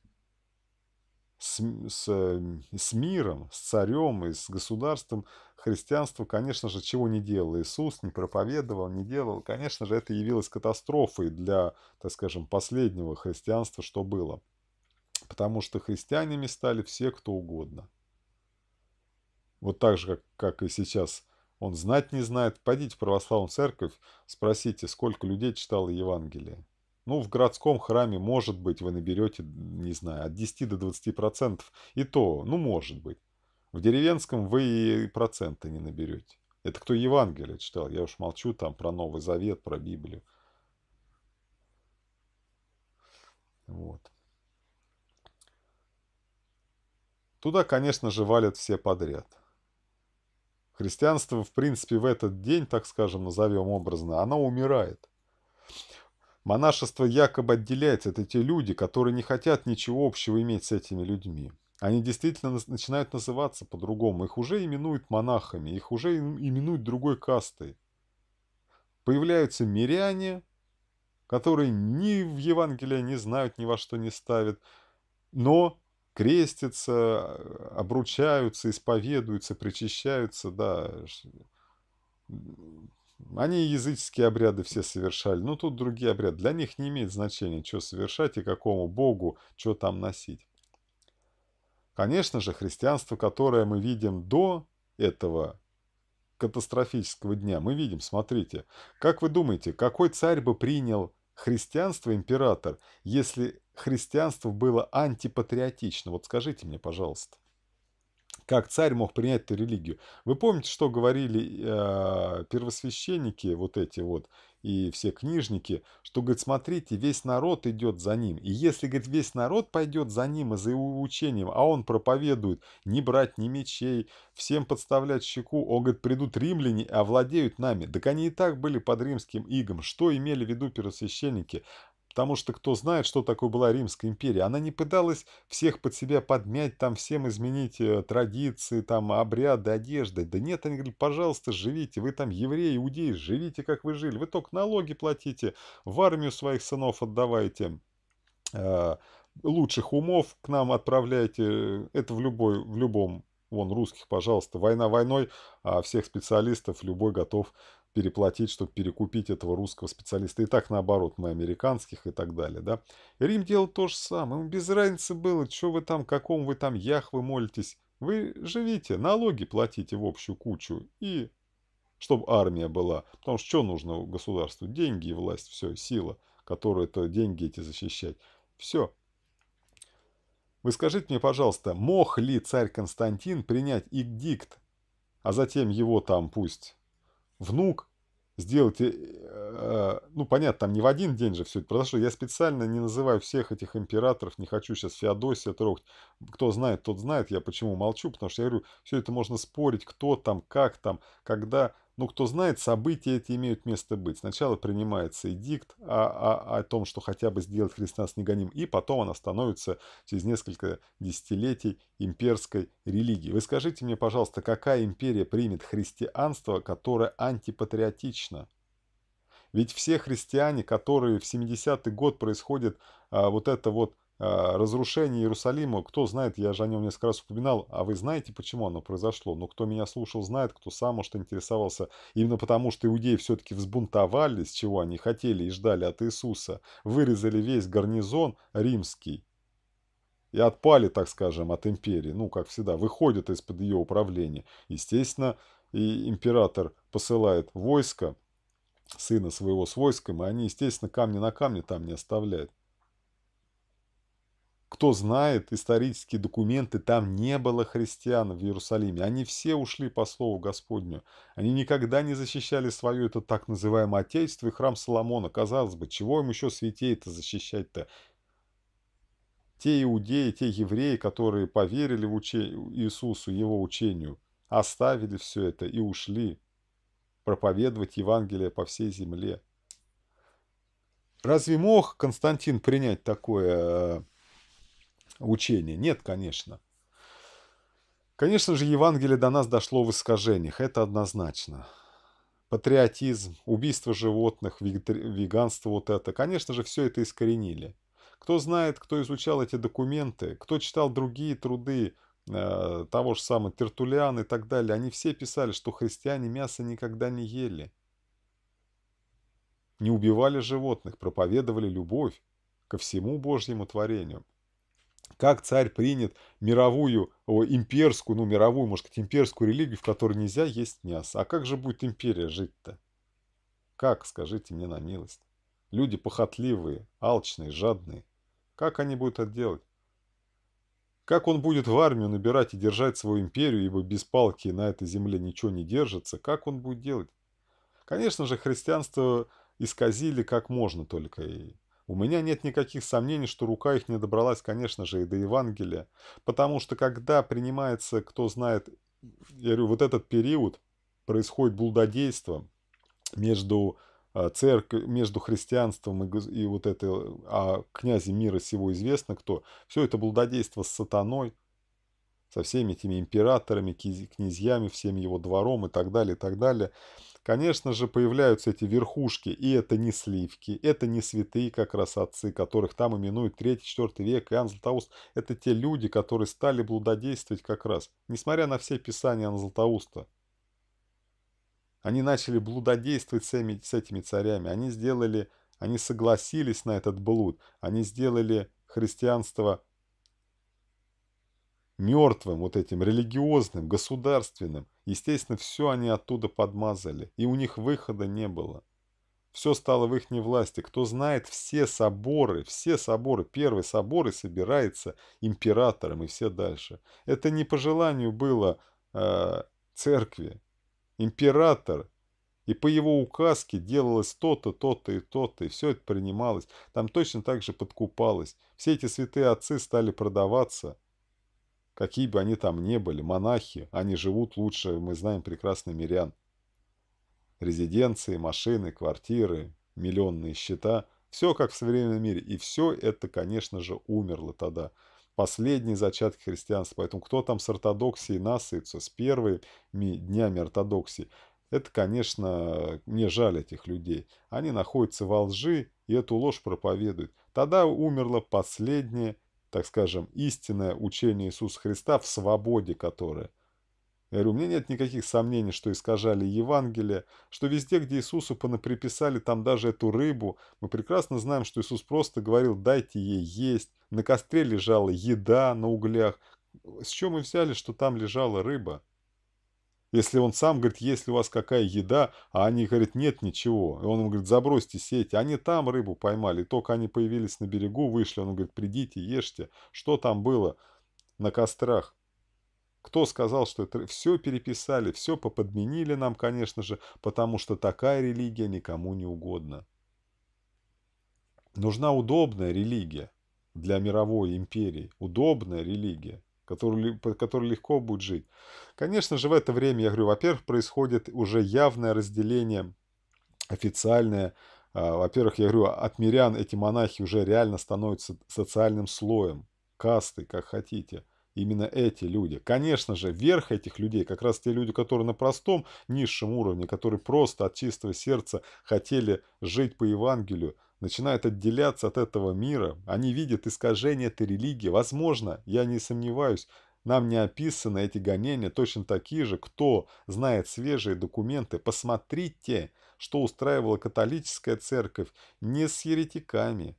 с, с, с миром, с царем и с государством, христианство, конечно же, чего не делал Иисус, не проповедовал, не делал. Конечно же, это явилось катастрофой для, так скажем, последнего христианства, что было. Потому что христианами стали все, кто угодно. Вот так же, как, как и сейчас он знать не знает. Пойдите в православную церковь, спросите, сколько людей читало Евангелие. Ну, в городском храме, может быть, вы наберете, не знаю, от 10 до 20 процентов. И то, ну, может быть. В деревенском вы и процента не наберете. Это кто Евангелие читал. Я уж молчу там про Новый Завет, про Библию. Вот. Туда, конечно же, валят все подряд. Христианство, в принципе, в этот день, так скажем, назовем образно, оно умирает. Монашество якобы отделяется, это те люди, которые не хотят ничего общего иметь с этими людьми. Они действительно начинают называться по-другому, их уже именуют монахами, их уже именуют другой кастой. Появляются миряне, которые ни в Евангелие не знают, ни во что не ставят, но крестятся, обручаются, исповедуются, причащаются, да, они языческие обряды все совершали, но тут другие обряды. Для них не имеет значения, что совершать и какому богу, что там носить. Конечно же, христианство, которое мы видим до этого катастрофического дня, мы видим, смотрите, как вы думаете, какой царь бы принял христианство император, если христианство было антипатриотично? Вот скажите мне, пожалуйста. Как царь мог принять эту религию? Вы помните, что говорили э, первосвященники вот эти вот и все книжники, что, говорит, смотрите, весь народ идет за ним. И если, говорит, весь народ пойдет за ним и за его учением, а он проповедует не брать ни мечей, всем подставлять щеку, он, говорит, придут римляне и овладеют нами. Так они и так были под римским игом. Что имели в виду первосвященники? Потому что кто знает, что такое была Римская империя. Она не пыталась всех под себя подмять, там всем изменить э, традиции, там обряды, одежды. Да нет, они говорят: пожалуйста, живите, вы там евреи, иудеи, живите, как вы жили. Вы только налоги платите, в армию своих сынов отдавайте э, лучших умов к нам отправляйте. Это в, любой, в любом, вон, русских, пожалуйста. Война войной, а всех специалистов любой готов переплатить, чтобы перекупить этого русского специалиста. И так наоборот, мы американских и так далее, да. И Рим делал то же самое. Ему без разницы было, что вы там, каком вы там яхвы молитесь. Вы живите, налоги платите в общую кучу и чтобы армия была. Потому что что нужно государству? Деньги и власть, все, сила, которая то деньги эти защищать. Все. Вы скажите мне, пожалуйста, мог ли царь Константин принять эдикт, а затем его там пусть внук, сделать, э, э, ну, понятно, там не в один день же все это произошло. Я специально не называю всех этих императоров, не хочу сейчас Феодосия трогать. Кто знает, тот знает, я почему молчу, потому что я говорю, все это можно спорить, кто там, как там, когда, но ну, кто знает, события эти имеют место быть. Сначала принимается эдикт о, о, о том, что хотя бы сделать христианство негоним, и потом она становится через несколько десятилетий имперской религией. Вы скажите мне, пожалуйста, какая империя примет христианство, которое антипатриотично? Ведь все христиане, которые в 70-й год происходит а, вот это вот а, разрушение Иерусалима, кто знает, я же о нем несколько раз упоминал, а вы знаете, почему оно произошло? Но ну, кто меня слушал, знает, кто сам, может, интересовался. Именно потому, что иудеи все-таки взбунтовались, чего они хотели и ждали от Иисуса, вырезали весь гарнизон римский и отпали, так скажем, от империи, ну, как всегда, выходят из-под ее управления. Естественно, и император посылает войско, сына своего с войском, и они, естественно, камни на камне там не оставляют кто знает исторические документы, там не было христиан в Иерусалиме. Они все ушли по слову Господню. Они никогда не защищали свое это так называемое отечество и храм Соломона. Казалось бы, чего им еще святей-то защищать-то? Те иудеи, те евреи, которые поверили в уче... Иисусу, его учению, оставили все это и ушли проповедовать Евангелие по всей земле. Разве мог Константин принять такое э, учение? Нет, конечно. Конечно же, Евангелие до нас дошло в искажениях, это однозначно. Патриотизм, убийство животных, веганство вот это, конечно же, все это искоренили. Кто знает, кто изучал эти документы, кто читал другие труды э, того же самого Тертулиана и так далее, они все писали, что христиане мясо никогда не ели. Не убивали животных, проповедовали любовь ко всему Божьему творению как царь принят мировую, о, имперскую, ну, мировую, может быть, имперскую религию, в которой нельзя есть мясо. А как же будет империя жить-то? Как, скажите мне на милость? Люди похотливые, алчные, жадные. Как они будут это делать? Как он будет в армию набирать и держать свою империю, ибо без палки на этой земле ничего не держится? Как он будет делать? Конечно же, христианство исказили как можно только и у меня нет никаких сомнений, что рука их не добралась, конечно же, и до Евангелия, потому что когда принимается, кто знает, я говорю, вот этот период, происходит блудодейство между а, церковь между христианством и, и вот это, а князе мира всего известно кто, все это блудодейство с сатаной, со всеми этими императорами, князьями, всем его двором и так далее, и так далее. Конечно же, появляются эти верхушки, и это не сливки, это не святые как раз отцы, которых там именуют 3-4 век, и Златоуст. Это те люди, которые стали блудодействовать как раз, несмотря на все писания Иоанна Златоуста. Они начали блудодействовать с этими, с этими царями, они сделали, они согласились на этот блуд, они сделали христианство мертвым, вот этим религиозным, государственным. Естественно, все они оттуда подмазали, и у них выхода не было. Все стало в их власти. Кто знает, все соборы, все соборы, первый собор и собирается императором и все дальше. Это не по желанию было э, церкви. Император и по его указке делалось то-то, то-то и то-то, и все это принималось. Там точно так же подкупалось. Все эти святые отцы стали продаваться – Какие бы они там ни были, монахи, они живут лучше, мы знаем прекрасно мирян. Резиденции, машины, квартиры, миллионные счета – все как в современном мире. И все это, конечно же, умерло тогда. Последние зачатки христианства. Поэтому кто там с ортодоксией насытся, с первыми днями ортодоксии, это, конечно, мне жаль этих людей. Они находятся во лжи и эту ложь проповедуют. Тогда умерло последнее так скажем, истинное учение Иисуса Христа в свободе которое. Я говорю, у меня нет никаких сомнений, что искажали Евангелие, что везде, где Иисусу понаприписали там даже эту рыбу, мы прекрасно знаем, что Иисус просто говорил «дайте ей есть», на костре лежала еда на углях. С чем мы взяли, что там лежала рыба? Если он сам говорит, есть ли у вас какая еда, а они говорят, нет ничего. И он им говорит, забросьте сети. Они там рыбу поймали. только они появились на берегу, вышли. Он говорит, придите, ешьте. Что там было на кострах? Кто сказал, что это все переписали, все поподменили нам, конечно же, потому что такая религия никому не угодна. Нужна удобная религия для мировой империи. Удобная религия который, под который легко будет жить. Конечно же, в это время, я говорю, во-первых, происходит уже явное разделение официальное. А, во-первых, я говорю, от мирян эти монахи уже реально становятся социальным слоем, касты, как хотите. Именно эти люди. Конечно же, верх этих людей, как раз те люди, которые на простом, низшем уровне, которые просто от чистого сердца хотели жить по Евангелию, начинают отделяться от этого мира, они видят искажение этой религии. Возможно, я не сомневаюсь, нам не описаны эти гонения точно такие же. Кто знает свежие документы, посмотрите, что устраивала католическая церковь не с еретиками,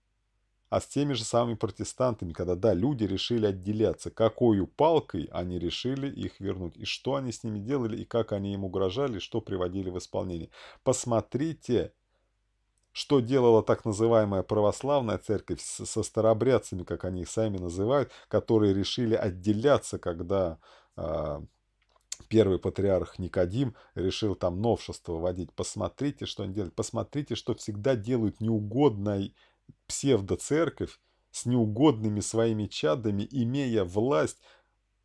а с теми же самыми протестантами, когда, да, люди решили отделяться. Какую палкой они решили их вернуть, и что они с ними делали, и как они им угрожали, и что приводили в исполнение. Посмотрите что делала так называемая православная церковь со старобрядцами, как они их сами называют, которые решили отделяться, когда а, первый патриарх Никодим решил там новшество вводить. Посмотрите, что они делают. Посмотрите, что всегда делают неугодная псевдоцерковь с неугодными своими чадами, имея власть,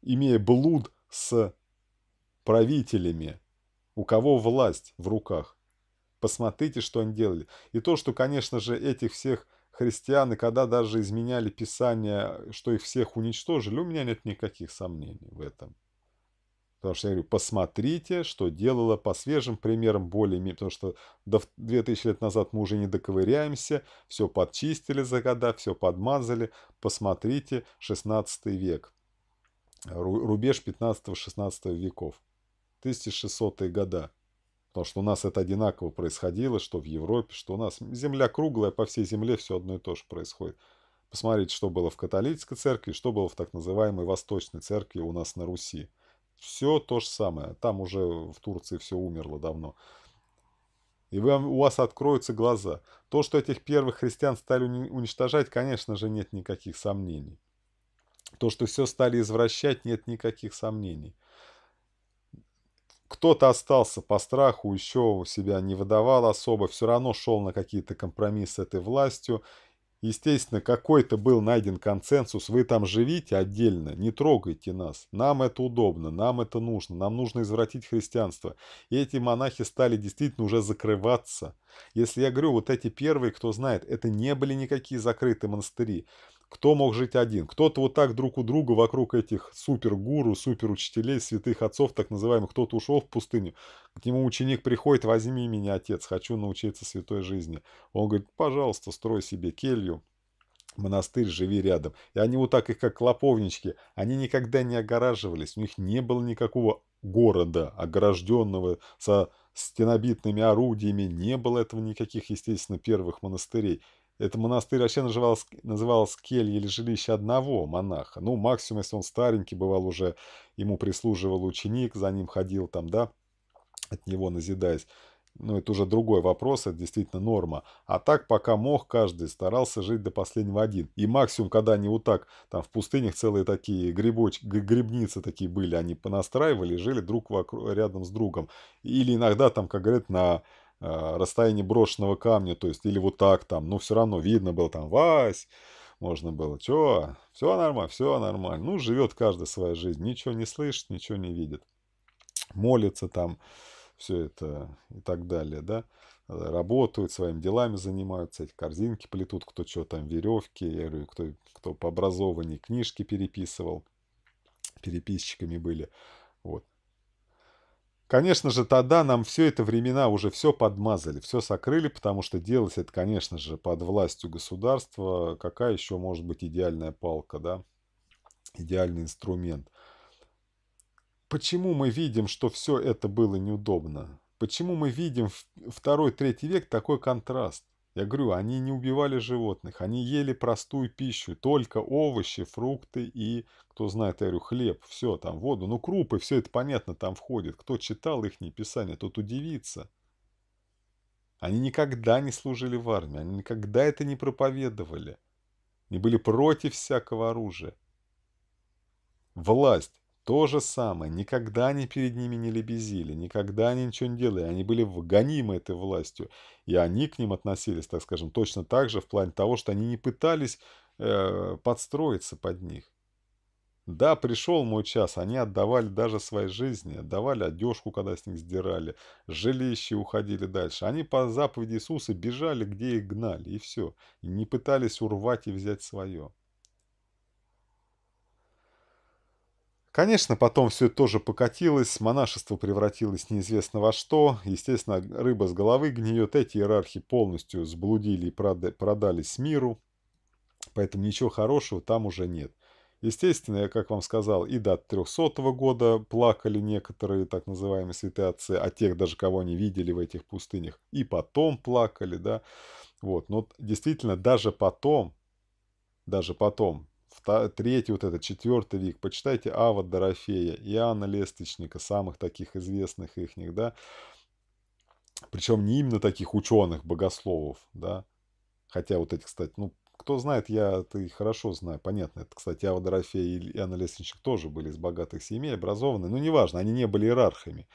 имея блуд с правителями. У кого власть в руках? Посмотрите, что они делали. И то, что, конечно же, этих всех христиан, и когда даже изменяли Писание, э, что их всех уничтожили, у меня нет никаких сомнений в этом. Потому что я говорю, посмотрите, что делала по свежим примерам более потому что до 2000 лет назад мы уже не доковыряемся, все подчистили за года, все подмазали. Посмотрите 16 век, рубеж 15-16 веков, 1600-е года. Потому что у нас это одинаково происходило, что в Европе, что у нас. Земля круглая, по всей земле все одно и то же происходит. Посмотрите, что было в католической церкви, что было в так называемой восточной церкви у нас на Руси. Все то же самое. Там уже в Турции все умерло давно. И вам, у вас откроются глаза. То, что этих первых христиан стали уничтожать, конечно же, нет никаких сомнений. То, что все стали извращать, нет никаких сомнений. Кто-то остался по страху, еще себя не выдавал особо, все равно шел на какие-то компромиссы с этой властью. Естественно, какой-то был найден консенсус, вы там живите отдельно, не трогайте нас, нам это удобно, нам это нужно, нам нужно извратить христианство. И эти монахи стали действительно уже закрываться. Если я говорю, вот эти первые, кто знает, это не были никакие закрытые монастыри кто мог жить один. Кто-то вот так друг у друга вокруг этих супергуру, суперучителей, святых отцов, так называемых, кто-то ушел в пустыню. К нему ученик приходит, возьми меня, отец, хочу научиться святой жизни. Он говорит, пожалуйста, строй себе келью, монастырь, живи рядом. И они вот так, их как клоповнички, они никогда не огораживались, у них не было никакого города, огражденного со стенобитными орудиями, не было этого никаких, естественно, первых монастырей. Это монастырь вообще назывался назывался келье или жилище одного монаха. Ну, максимум, если он старенький бывал уже, ему прислуживал ученик, за ним ходил там, да, от него назидаясь. Ну, это уже другой вопрос, это действительно норма. А так, пока мог, каждый старался жить до последнего один. И максимум, когда они вот так, там в пустынях целые такие грибоч... грибницы такие были, они понастраивали, жили друг вокруг, рядом с другом. Или иногда там, как говорят, на а, расстояние брошенного камня, то есть, или вот так там, ну, все равно видно было там, Вась, можно было, чё, все нормально, все нормально. Ну, живет каждый своей жизнь, ничего не слышит, ничего не видит. Молится там, все это и так далее, да. Э, работают, своими делами занимаются, эти корзинки плетут, кто что там, веревки, я говорю, кто, кто по образованию книжки переписывал, переписчиками были. Вот. Конечно же, тогда нам все это времена уже все подмазали, все сокрыли, потому что делать это, конечно же, под властью государства. Какая еще может быть идеальная палка, да? Идеальный инструмент. Почему мы видим, что все это было неудобно? Почему мы видим второй-третий век такой контраст? Я говорю, они не убивали животных, они ели простую пищу, только овощи, фрукты и, кто знает, я говорю, хлеб, все, там, воду, ну, крупы, все это понятно там входит. Кто читал их писания, тот удивится. Они никогда не служили в армии, они никогда это не проповедовали. Они были против всякого оружия. Власть то же самое, никогда они перед ними не лебезили, никогда они ничего не делали, они были гонимы этой властью, и они к ним относились, так скажем, точно так же в плане того, что они не пытались э, подстроиться под них. Да, пришел мой час, они отдавали даже свои жизни, отдавали одежку, когда с них сдирали, жилище уходили дальше. Они по заповеди Иисуса бежали, где их гнали, и все. И не пытались урвать и взять свое. Конечно, потом все тоже покатилось, монашество превратилось неизвестно во что, естественно, рыба с головы гниет, эти иерархи полностью сблудили и продались миру, поэтому ничего хорошего там уже нет. Естественно, я как вам сказал, и до 300 года плакали некоторые так называемые святые отцы, а тех даже, кого они видели в этих пустынях, и потом плакали, да. Вот, но действительно, даже потом, даже потом, третий вот этот, четвертый век, почитайте Ава Дорофея, Иоанна Лесточника, самых таких известных ихних, да, причем не именно таких ученых, богословов, да, хотя вот эти, кстати, ну, кто знает, я ты хорошо знаю, понятно, это, кстати, Ава Дорофея и Иоанна Лестничек тоже были из богатых семей, образованные, ну, неважно, они не были иерархами,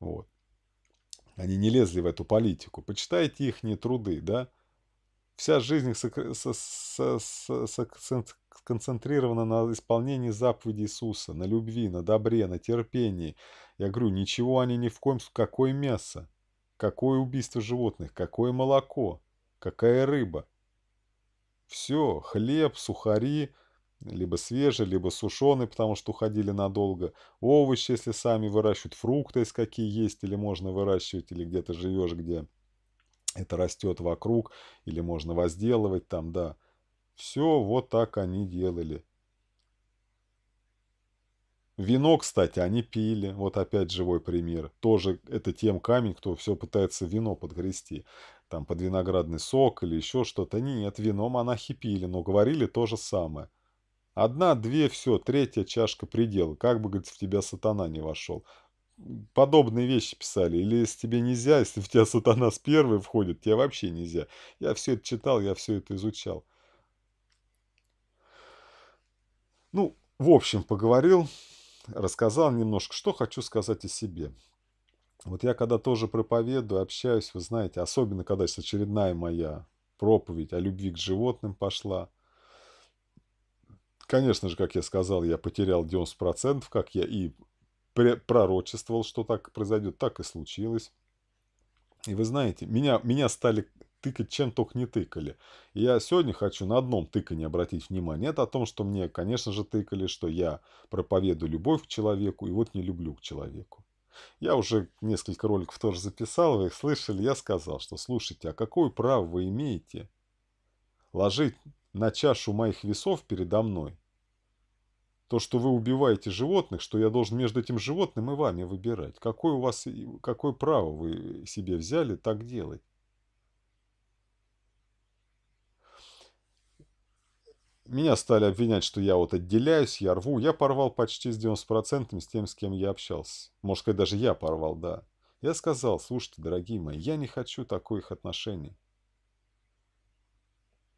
вот. Они не лезли в эту политику. Почитайте их труды, да? Вся жизнь их сок... сок... сок сконцентрирована на исполнении заповеди Иисуса, на любви, на добре, на терпении. Я говорю, ничего они ни в коем... Какое мясо? Какое убийство животных? Какое молоко? Какая рыба? Все, хлеб, сухари, либо свежие, либо сушеные, потому что уходили надолго. Овощи, если сами выращивают, фрукты, если какие есть, или можно выращивать, или где-то живешь, где это растет вокруг, или можно возделывать там, да. Все вот так они делали. Вино, кстати, они пили. Вот опять живой пример. Тоже это тем камень, кто все пытается вино подгрести. Там под виноградный сок или еще что-то. Нет, вино монахи пили, но говорили то же самое. Одна, две, все, третья чашка предел. Как бы, говорит, в тебя сатана не вошел. Подобные вещи писали. Или если тебе нельзя, если в тебя сатана с первой входит, тебе вообще нельзя. Я все это читал, я все это изучал. Ну, в общем, поговорил, рассказал немножко, что хочу сказать о себе. Вот я когда тоже проповедую, общаюсь, вы знаете, особенно когда очередная моя проповедь о любви к животным пошла. Конечно же, как я сказал, я потерял 90%, как я и пророчествовал, что так произойдет, так и случилось. И вы знаете, меня, меня стали тыкать чем только не тыкали. Я сегодня хочу на одном тыкании обратить внимание. Это о том, что мне, конечно же, тыкали, что я проповедую любовь к человеку и вот не люблю к человеку. Я уже несколько роликов тоже записал, вы их слышали. Я сказал, что слушайте, а какое право вы имеете ложить на чашу моих весов передо мной то, что вы убиваете животных, что я должен между этим животным и вами выбирать. Какое у вас, какое право вы себе взяли так делать? Меня стали обвинять, что я вот отделяюсь, я рву. Я порвал почти с 90% с тем, с кем я общался. Может сказать, даже я порвал, да. Я сказал, слушайте, дорогие мои, я не хочу такой их отношений.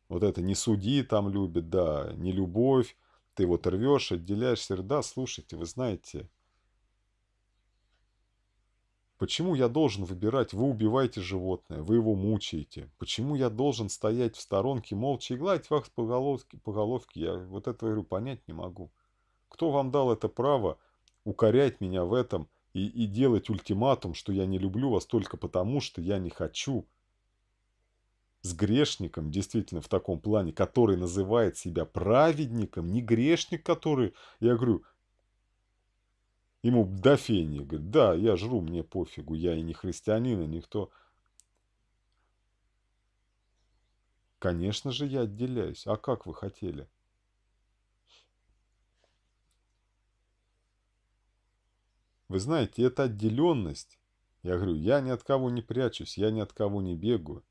Вот это не суди там любит, да, не любовь. Ты вот рвешь, отделяешься, да, слушайте, вы знаете, Почему я должен выбирать, вы убиваете животное, вы его мучаете? Почему я должен стоять в сторонке молча и гладить вас по головке? По головке? Я вот это говорю, понять не могу. Кто вам дал это право укорять меня в этом и, и делать ультиматум, что я не люблю вас только потому, что я не хочу? С грешником, действительно, в таком плане, который называет себя праведником, не грешник, который, я говорю, Ему до фени. Говорит, да, я жру, мне пофигу. Я и не христианин, и никто... Конечно же, я отделяюсь. А как вы хотели? Вы знаете, это отделенность. Я говорю, я ни от кого не прячусь, я ни от кого не бегаю.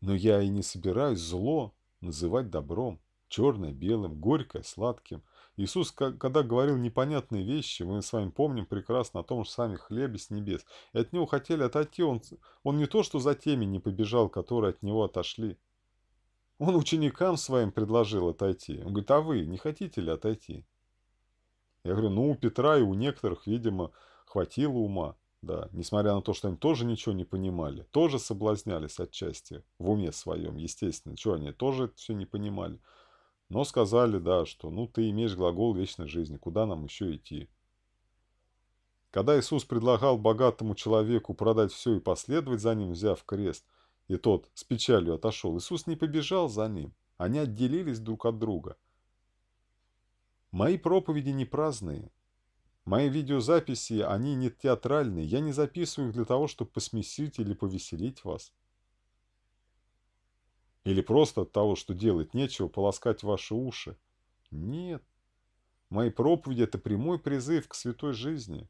Но я и не собираюсь зло называть добром, черное белым, горькое сладким – Иисус, когда говорил непонятные вещи, мы с вами помним прекрасно о том же сами хлебе с небес, и от него хотели отойти, он, он не то что за теми не побежал, которые от него отошли. Он ученикам своим предложил отойти. Он говорит, а вы не хотите ли отойти? Я говорю, ну, у Петра и у некоторых, видимо, хватило ума. Да, несмотря на то, что они тоже ничего не понимали, тоже соблазнялись отчасти в уме своем, естественно. Что они тоже это все не понимали. Но сказали, да, что ну ты имеешь глагол вечной жизни, куда нам еще идти? Когда Иисус предлагал богатому человеку продать все и последовать за ним, взяв крест, и тот с печалью отошел, Иисус не побежал за ним, они отделились друг от друга. Мои проповеди не праздные. Мои видеозаписи, они не театральные, я не записываю их для того, чтобы посмесить или повеселить вас. Или просто от того, что делать нечего, полоскать ваши уши? Нет. Мои проповеди – это прямой призыв к святой жизни,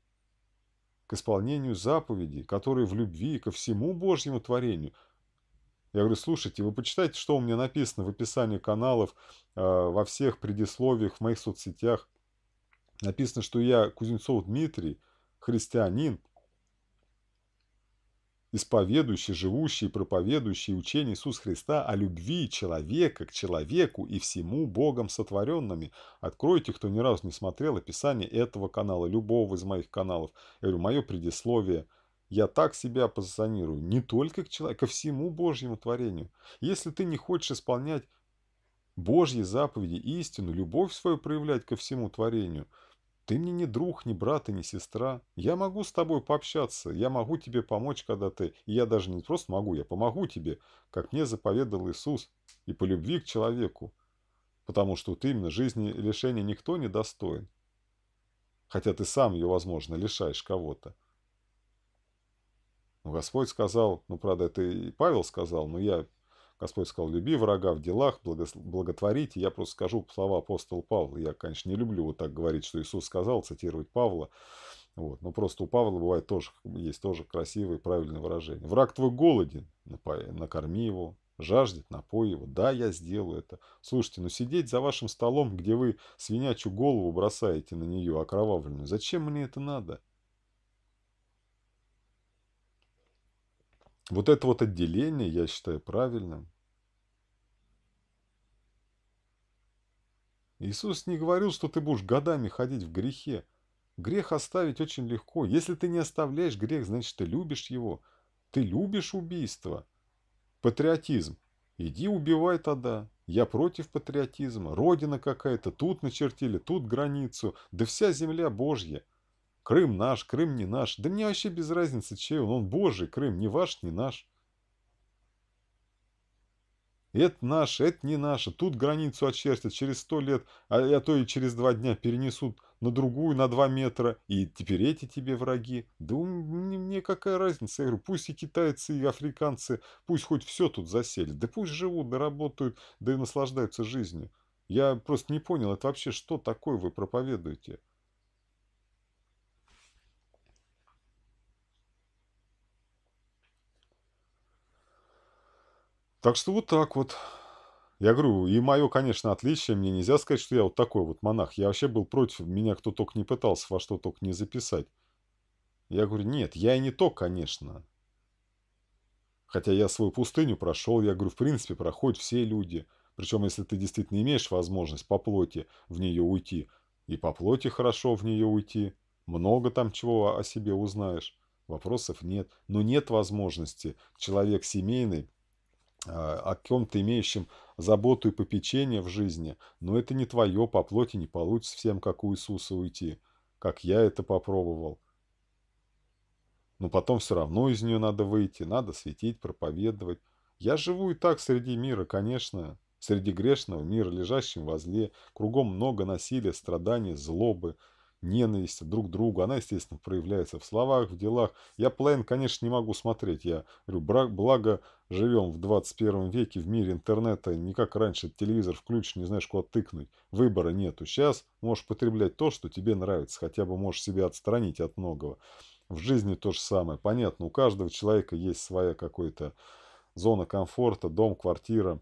к исполнению заповедей, которые в любви ко всему Божьему творению. Я говорю, слушайте, вы почитайте, что у меня написано в описании каналов, э, во всех предисловиях, в моих соцсетях. Написано, что я, Кузнецов Дмитрий, христианин, исповедующий, живущий, проповедующий учение Иисуса Христа о любви человека к человеку и всему Богом сотворенными. Откройте, кто ни разу не смотрел описание этого канала, любого из моих каналов. Я говорю, мое предисловие. Я так себя позиционирую, не только к человеку, ко всему Божьему творению. Если ты не хочешь исполнять Божьи заповеди, истину, любовь свою проявлять ко всему творению – ты мне не друг, не брат и не сестра. Я могу с тобой пообщаться, я могу тебе помочь, когда ты... И я даже не просто могу, я помогу тебе, как мне заповедал Иисус, и по любви к человеку, потому что ты именно жизни лишения никто не достоин. Хотя ты сам ее, возможно, лишаешь кого-то. Ну, Господь сказал, ну, правда, это и Павел сказал, но я Господь сказал, люби врага в делах, благотворите. Я просто скажу слова апостола Павла. Я, конечно, не люблю вот так говорить, что Иисус сказал, цитировать Павла. Вот. Но просто у Павла бывает тоже, есть тоже красивые, правильные выражения. Враг твой голоден, накорми его, жаждет, напой его. Да, я сделаю это. Слушайте, но сидеть за вашим столом, где вы свинячью голову бросаете на нее окровавленную, зачем мне это надо? Вот это вот отделение я считаю правильным. Иисус не говорил, что ты будешь годами ходить в грехе. Грех оставить очень легко. Если ты не оставляешь грех, значит, ты любишь его. Ты любишь убийство. Патриотизм. Иди убивай тогда. Я против патриотизма. Родина какая-то. Тут начертили, тут границу. Да вся земля Божья. Крым наш, Крым не наш. Да мне вообще без разницы, чей он. Он божий, Крым не ваш, не наш. Это наш, это не наше. Тут границу очертят через сто лет, а, а то и через два дня перенесут на другую, на два метра. И теперь эти тебе враги. Да мне, мне какая разница? Я говорю, пусть и китайцы, и африканцы, пусть хоть все тут засели. Да пусть живут, да работают, да и наслаждаются жизнью. Я просто не понял, это вообще что такое вы проповедуете? Так что вот так вот. Я говорю, и мое, конечно, отличие, мне нельзя сказать, что я вот такой вот монах. Я вообще был против, меня кто только не пытался во что только не записать. Я говорю, нет, я и не то, конечно. Хотя я свою пустыню прошел, я говорю, в принципе, проходят все люди. Причем, если ты действительно имеешь возможность по плоти в нее уйти, и по плоти хорошо в нее уйти, много там чего о себе узнаешь, вопросов нет. Но нет возможности человек семейный Э, о ком-то имеющем заботу и попечение в жизни, но это не твое, по плоти не получится всем, как у Иисуса, уйти, как я это попробовал. Но потом все равно из нее надо выйти, надо светить, проповедовать. Я живу и так среди мира, конечно, среди грешного мира, лежащим возле, кругом много насилия, страданий, злобы – ненависти друг к другу. Она, естественно, проявляется в словах, в делах. Я плейн, конечно, не могу смотреть. Я говорю, благо живем в 21 веке, в мире интернета, не как раньше, телевизор включишь, не знаешь, куда тыкнуть. Выбора нету. Сейчас можешь потреблять то, что тебе нравится, хотя бы можешь себя отстранить от многого. В жизни то же самое. Понятно, у каждого человека есть своя какая-то зона комфорта, дом, квартира,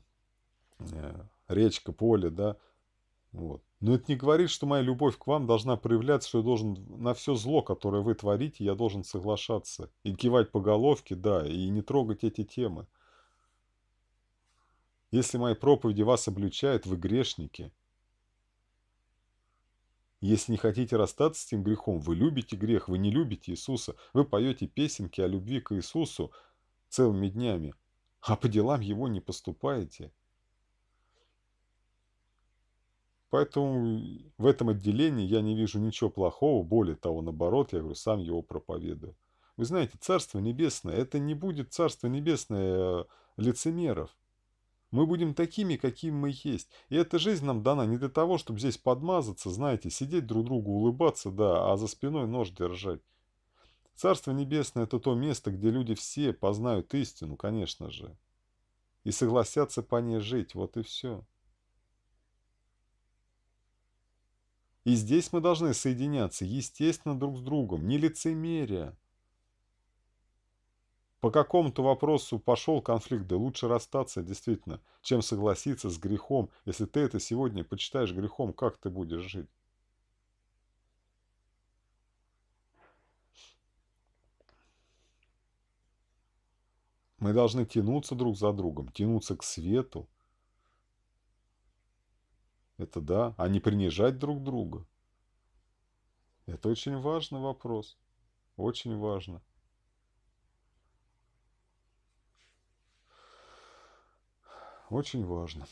э, речка, поле, да, вот. Но это не говорит, что моя любовь к вам должна проявляться, что я должен на все зло, которое вы творите, я должен соглашаться. И кивать по головке, да, и не трогать эти темы. Если мои проповеди вас обличают, вы грешники. Если не хотите расстаться с этим грехом, вы любите грех, вы не любите Иисуса, вы поете песенки о любви к Иисусу целыми днями, а по делам Его не поступаете – Поэтому в этом отделении я не вижу ничего плохого, более того, наоборот, я говорю, сам его проповедую. Вы знаете, Царство Небесное, это не будет Царство Небесное э, лицемеров. Мы будем такими, какими мы есть. И эта жизнь нам дана не для того, чтобы здесь подмазаться, знаете, сидеть друг другу, улыбаться, да, а за спиной нож держать. Царство Небесное – это то место, где люди все познают истину, конечно же, и согласятся по ней жить, вот и все. И здесь мы должны соединяться, естественно, друг с другом, не лицемерие. По какому-то вопросу пошел конфликт, да лучше расстаться действительно, чем согласиться с грехом. Если ты это сегодня почитаешь грехом, как ты будешь жить? Мы должны тянуться друг за другом, тянуться к свету, это да, а не принижать друг друга. Это очень важный вопрос. Очень важно. Очень важно.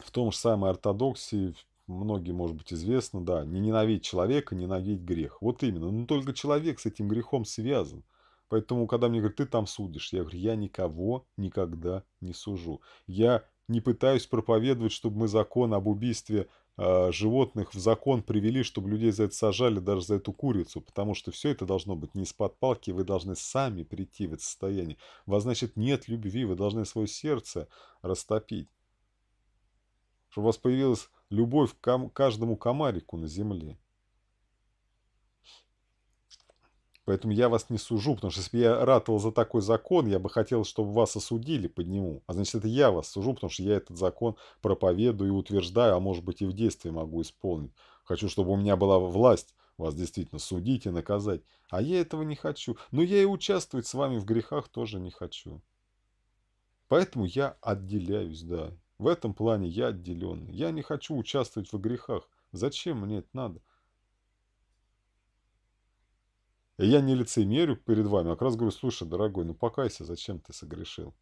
В том же самой ортодоксии многие, может быть, известно, да, не ненавидеть человека, не ненавидеть грех. Вот именно. Но ну, только человек с этим грехом связан. Поэтому, когда мне говорят, ты там судишь, я говорю, я никого никогда не сужу. Я не пытаюсь проповедовать, чтобы мы закон об убийстве а, животных в закон привели, чтобы людей за это сажали, даже за эту курицу, потому что все это должно быть не из-под палки, вы должны сами прийти в это состояние. У вас, значит, нет любви, вы должны свое сердце растопить. Чтобы у вас появилась любовь к каждому комарику на земле. Поэтому я вас не сужу, потому что если бы я ратовал за такой закон, я бы хотел, чтобы вас осудили под нему. А значит, это я вас сужу, потому что я этот закон проповедую и утверждаю, а может быть и в действии могу исполнить. Хочу, чтобы у меня была власть вас действительно судить и наказать. А я этого не хочу. Но я и участвовать с вами в грехах тоже не хочу. Поэтому я отделяюсь, да. В этом плане я отделенный. Я не хочу участвовать в грехах. Зачем мне это надо? Я не лицемерю перед вами, а как раз говорю, слушай, дорогой, ну покайся, зачем ты согрешил?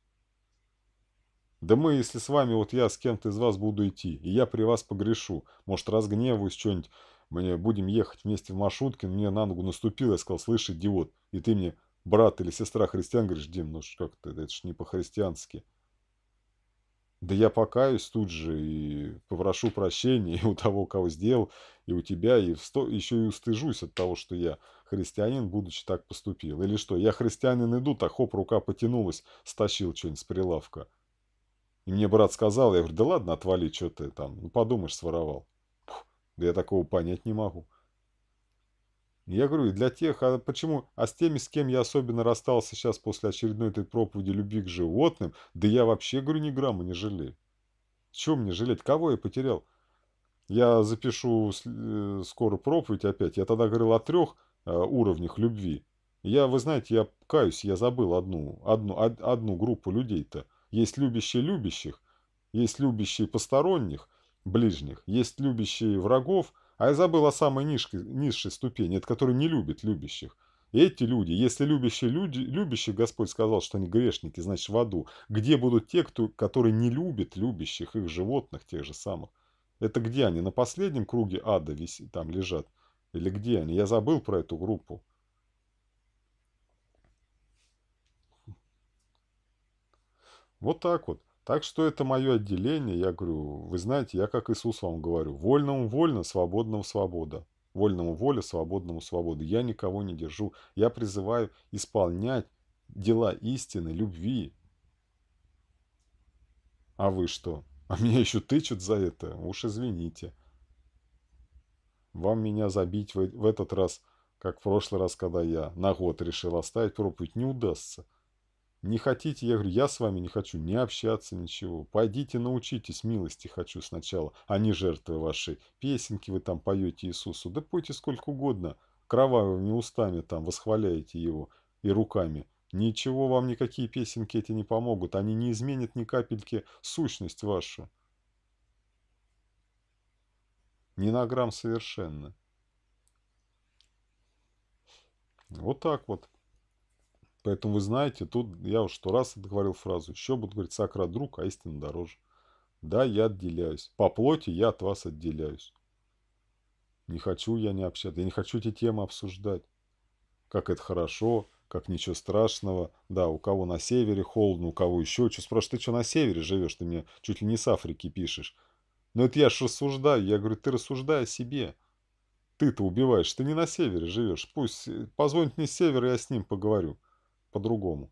Да мы, если с вами, вот я с кем-то из вас буду идти, и я при вас погрешу, может, разгневаюсь, что-нибудь, мне будем ехать вместе в маршрутке, мне на ногу наступило я сказал, слышь, идиот, и ты мне, брат или сестра христиан, говоришь, Дим, ну как ты, это ж не по-христиански. Да я покаюсь тут же и попрошу прощения и у того, кого сделал, и у тебя, и в сто... еще и устыжусь от того, что я христианин, будучи так поступил. Или что, я христианин иду, так хоп, рука потянулась, стащил что-нибудь с прилавка. И мне брат сказал, я говорю, да ладно, отвали, что ты там, ну подумаешь, своровал. Фух, да я такого понять не могу. Я говорю, и для тех, а почему, а с теми, с кем я особенно расстался сейчас после очередной этой проповеди любви к животным, да я вообще, говорю, ни грамма не жалею. Чего мне жалеть, кого я потерял? Я запишу э, скоро проповедь опять, я тогда говорил о трех э, уровнях любви. Я, вы знаете, я каюсь, я забыл одну, одну, одну группу людей-то. Есть любящие любящих, есть любящие посторонних, ближних, есть любящие врагов – а я забыл о самой низшей, низшей ступени, от которой не любит любящих. Эти люди, если любящие люди, любящих, Господь сказал, что они грешники, значит в аду. Где будут те, кто, которые не любят любящих, их животных, тех же самых? Это где они? На последнем круге ада виси, там лежат? Или где они? Я забыл про эту группу. Вот так вот. Так что это мое отделение, я говорю, вы знаете, я как Иисус вам говорю, вольному вольно, свободному свобода. Вольному воля, свободному свободу. Я никого не держу. Я призываю исполнять дела истины, любви. А вы что? [LAUGHS] А меня еще тычут за это? Уж извините. Вам меня забить в, этот раз, как в прошлый раз, когда я на год решил оставить проповедь, не удастся. Не хотите, я говорю, я с вами не хочу не общаться, ничего. Пойдите научитесь, милости хочу сначала, а не жертвы вашей. Песенки вы там поете Иисусу, да пойте сколько угодно, кровавыми устами там восхваляете его и руками. Ничего вам никакие песенки эти не помогут, они не изменят ни капельки сущность вашу. Ни на грамм совершенно. Вот так вот. Поэтому вы знаете, тут я уж сто раз говорил фразу, еще буду говорить, сакра друг, а истина дороже. Да, я отделяюсь. По плоти я от вас отделяюсь. Не хочу я не общаться, я не хочу эти темы обсуждать. Как это хорошо, как ничего страшного. Да, у кого на севере холодно, у кого еще. Что спрашиваешь, ты что на севере живешь? Ты мне чуть ли не с Африки пишешь. Но «Ну, это я ж рассуждаю. Я говорю, ты рассуждай о себе. Ты-то убиваешь, ты не на севере живешь. Пусть э, позвонит мне с севера, я с ним поговорю по-другому.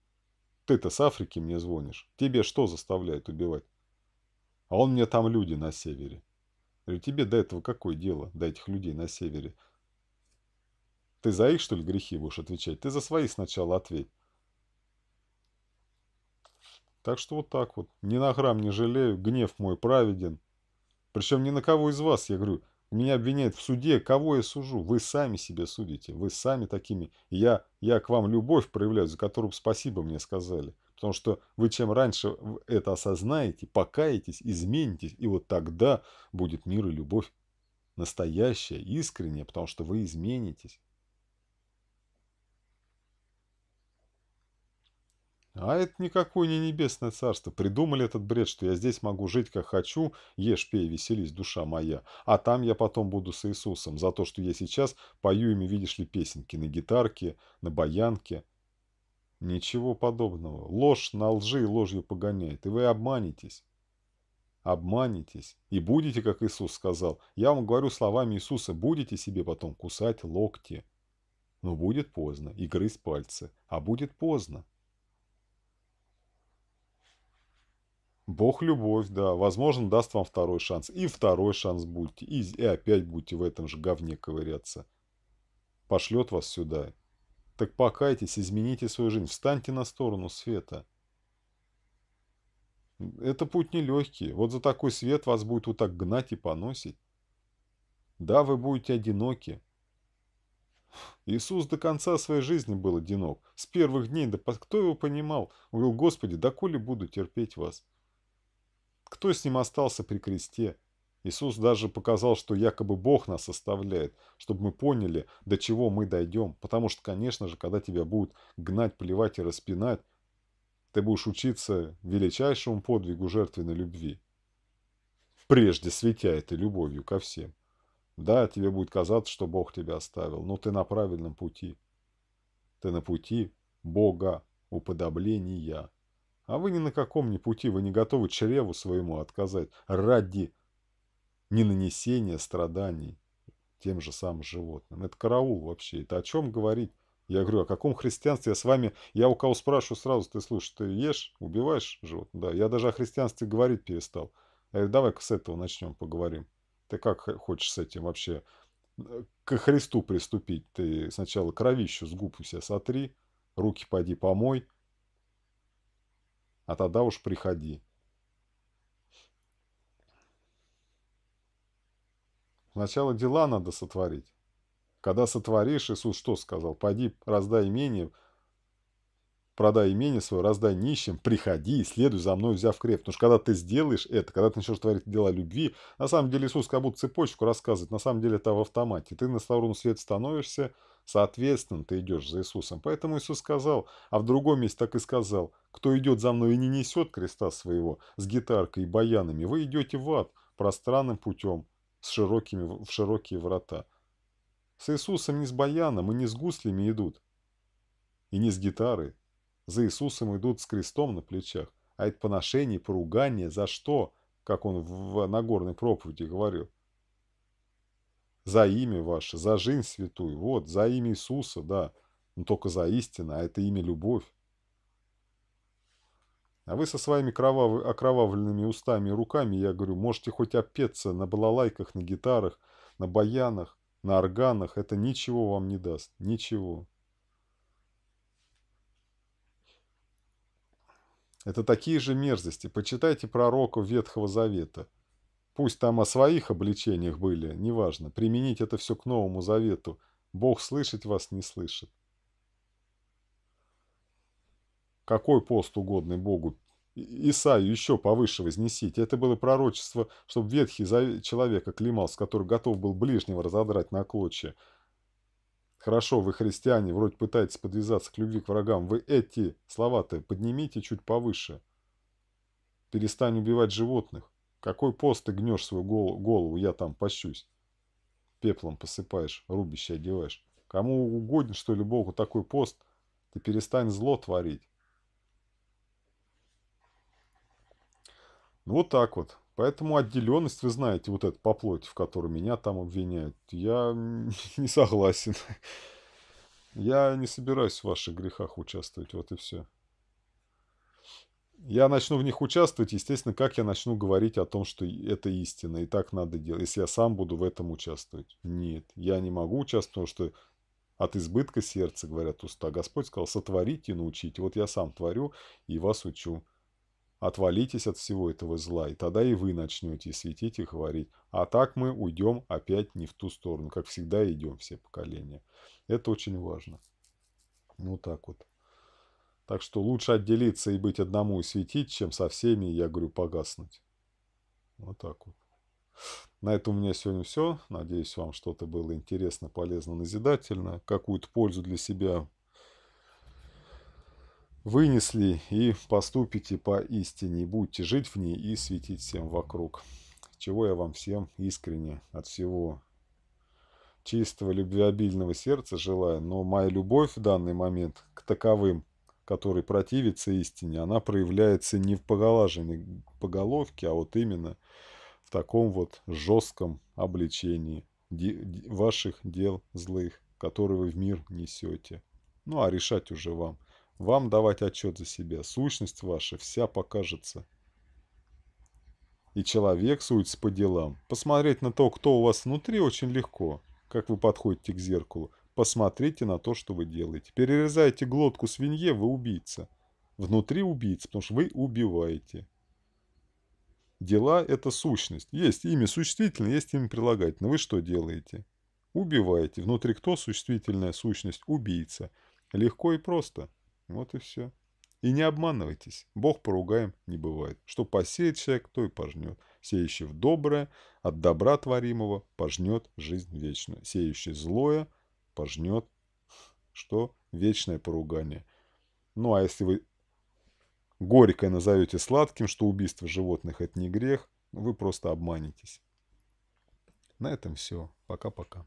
Ты-то с Африки мне звонишь. Тебе что заставляет убивать? А он мне там люди на севере. Говорю, тебе до этого какое дело, до этих людей на севере? Ты за их, что ли, грехи будешь отвечать? Ты за свои сначала ответь. Так что вот так вот. Ни на грамм не жалею, гнев мой праведен. Причем ни на кого из вас, я говорю, меня обвиняют в суде. Кого я сужу? Вы сами себя судите. Вы сами такими. Я, я к вам любовь проявляю, за которую спасибо мне сказали. Потому что вы чем раньше это осознаете, покаетесь, изменитесь, и вот тогда будет мир и любовь. Настоящая, искренняя, потому что вы изменитесь. А это никакое не небесное царство. Придумали этот бред, что я здесь могу жить, как хочу, ешь, пей, веселись, душа моя. А там я потом буду с Иисусом за то, что я сейчас пою ими, видишь ли, песенки на гитарке, на баянке. Ничего подобного. Ложь на лжи ложью погоняет, и вы обманетесь. Обманетесь. И будете, как Иисус сказал. Я вам говорю словами Иисуса, будете себе потом кусать локти. Но будет поздно, и грызть пальцы. А будет поздно. Бог любовь, да. Возможно, даст вам второй шанс. И второй шанс будете. И, и опять будете в этом же говне ковыряться. Пошлет вас сюда. Так покайтесь, измените свою жизнь. Встаньте на сторону света. Это путь нелегкий. Вот за такой свет вас будет вот так гнать и поносить. Да, вы будете одиноки. Иисус до конца своей жизни был одинок. С первых дней, да кто его понимал? Он говорил, Господи, доколе буду терпеть вас? Кто с ним остался при кресте? Иисус даже показал, что якобы Бог нас составляет, чтобы мы поняли, до чего мы дойдем. Потому что, конечно же, когда тебя будут гнать, плевать и распинать, ты будешь учиться величайшему подвигу жертвенной любви. Прежде светя этой любовью ко всем. Да, тебе будет казаться, что Бог тебя оставил, но ты на правильном пути. Ты на пути Бога уподобления. А вы ни на каком ни пути, вы не готовы чреву своему отказать ради не нанесения страданий тем же самым животным. Это караул вообще. Это о чем говорить? Я говорю, о каком христианстве я с вами... Я у кого спрашиваю сразу, ты слушай, ты ешь, убиваешь животных? Да, я даже о христианстве говорить перестал. Я говорю, давай-ка с этого начнем, поговорим. Ты как хочешь с этим вообще к Христу приступить? Ты сначала кровищу с губ у себя сотри, руки пойди помой, а тогда уж приходи. Сначала дела надо сотворить. Когда сотворишь, Иисус что сказал? Пойди, раздай имение, продай имение свое, раздай нищим, приходи и следуй за мной, взяв креп. Потому что когда ты сделаешь это, когда ты начнешь творить дела любви, на самом деле Иисус как будто цепочку рассказывает, на самом деле это в автомате. Ты на сторону свет становишься, соответственно, ты идешь за Иисусом. Поэтому Иисус сказал, а в другом месте так и сказал, кто идет за мной и не несет креста своего с гитаркой и баянами, вы идете в ад пространным путем с широкими, в широкие врата. С Иисусом не с баяном и не с гуслями идут, и не с гитары. За Иисусом идут с крестом на плечах. А это поношение, поругание, за что, как он в Нагорной проповеди говорил. За имя ваше, за жизнь святую, вот, за имя Иисуса, да, но только за истину, а это имя любовь. А вы со своими кровавы, окровавленными устами и руками, я говорю, можете хоть опеться на балалайках, на гитарах, на баянах, на органах. Это ничего вам не даст. Ничего. Это такие же мерзости. Почитайте пророков Ветхого Завета. Пусть там о своих обличениях были, неважно. Применить это все к Новому Завету. Бог слышать вас, не слышит. какой пост угодный Богу, Исаию еще повыше вознесите. Это было пророчество, чтобы ветхий человек оклемался, который готов был ближнего разодрать на клочья. Хорошо, вы христиане, вроде пытаетесь подвязаться к любви к врагам. Вы эти слова-то поднимите чуть повыше. Перестань убивать животных. Какой пост ты гнешь свою голову, я там пощусь. Пеплом посыпаешь, рубище одеваешь. Кому угодно, что ли, Богу такой пост, ты перестань зло творить. Ну, вот так вот. Поэтому отделенность, вы знаете, вот это по плоти, в которой меня там обвиняют, я [LAUGHS] не согласен. Я не собираюсь в ваших грехах участвовать, вот и все. Я начну в них участвовать, естественно, как я начну говорить о том, что это истина, и так надо делать, если я сам буду в этом участвовать. Нет, я не могу участвовать, потому что от избытка сердца, говорят уста. Господь сказал, сотворите и научите. Вот я сам творю и вас учу. Отвалитесь от всего этого зла, и тогда и вы начнете светить и говорить. А так мы уйдем опять не в ту сторону, как всегда идем все поколения. Это очень важно. Ну так вот. Так что лучше отделиться и быть одному и светить, чем со всеми, я говорю, погаснуть. Вот так вот. На этом у меня сегодня все. Надеюсь, вам что-то было интересно, полезно, назидательно. Какую-то пользу для себя вынесли и поступите по истине, будьте жить в ней и светить всем вокруг. Чего я вам всем искренне от всего чистого, любвеобильного сердца желаю, но моя любовь в данный момент к таковым, которые противятся истине, она проявляется не в поголаженной поголовке, а вот именно в таком вот жестком обличении ваших дел злых, которые вы в мир несете. Ну, а решать уже вам – вам давать отчет за себя, сущность ваша вся покажется. И человек суется по делам. Посмотреть на то, кто у вас внутри, очень легко. Как вы подходите к зеркалу, посмотрите на то, что вы делаете. Перерезаете глотку свинье, вы убийца. Внутри убийца, потому что вы убиваете. Дела – это сущность. Есть имя существительное, есть имя прилагательное. Вы что делаете? Убиваете. Внутри кто существительная сущность? Убийца. Легко и просто. Вот и все. И не обманывайтесь, Бог поругаем не бывает. Что посеет человек, то и пожнет. Сеющий в доброе, от добра творимого, пожнет жизнь вечную. Сеющий злое, пожнет, что? Вечное поругание. Ну, а если вы горькое назовете сладким, что убийство животных – это не грех, вы просто обманетесь. На этом все. Пока-пока.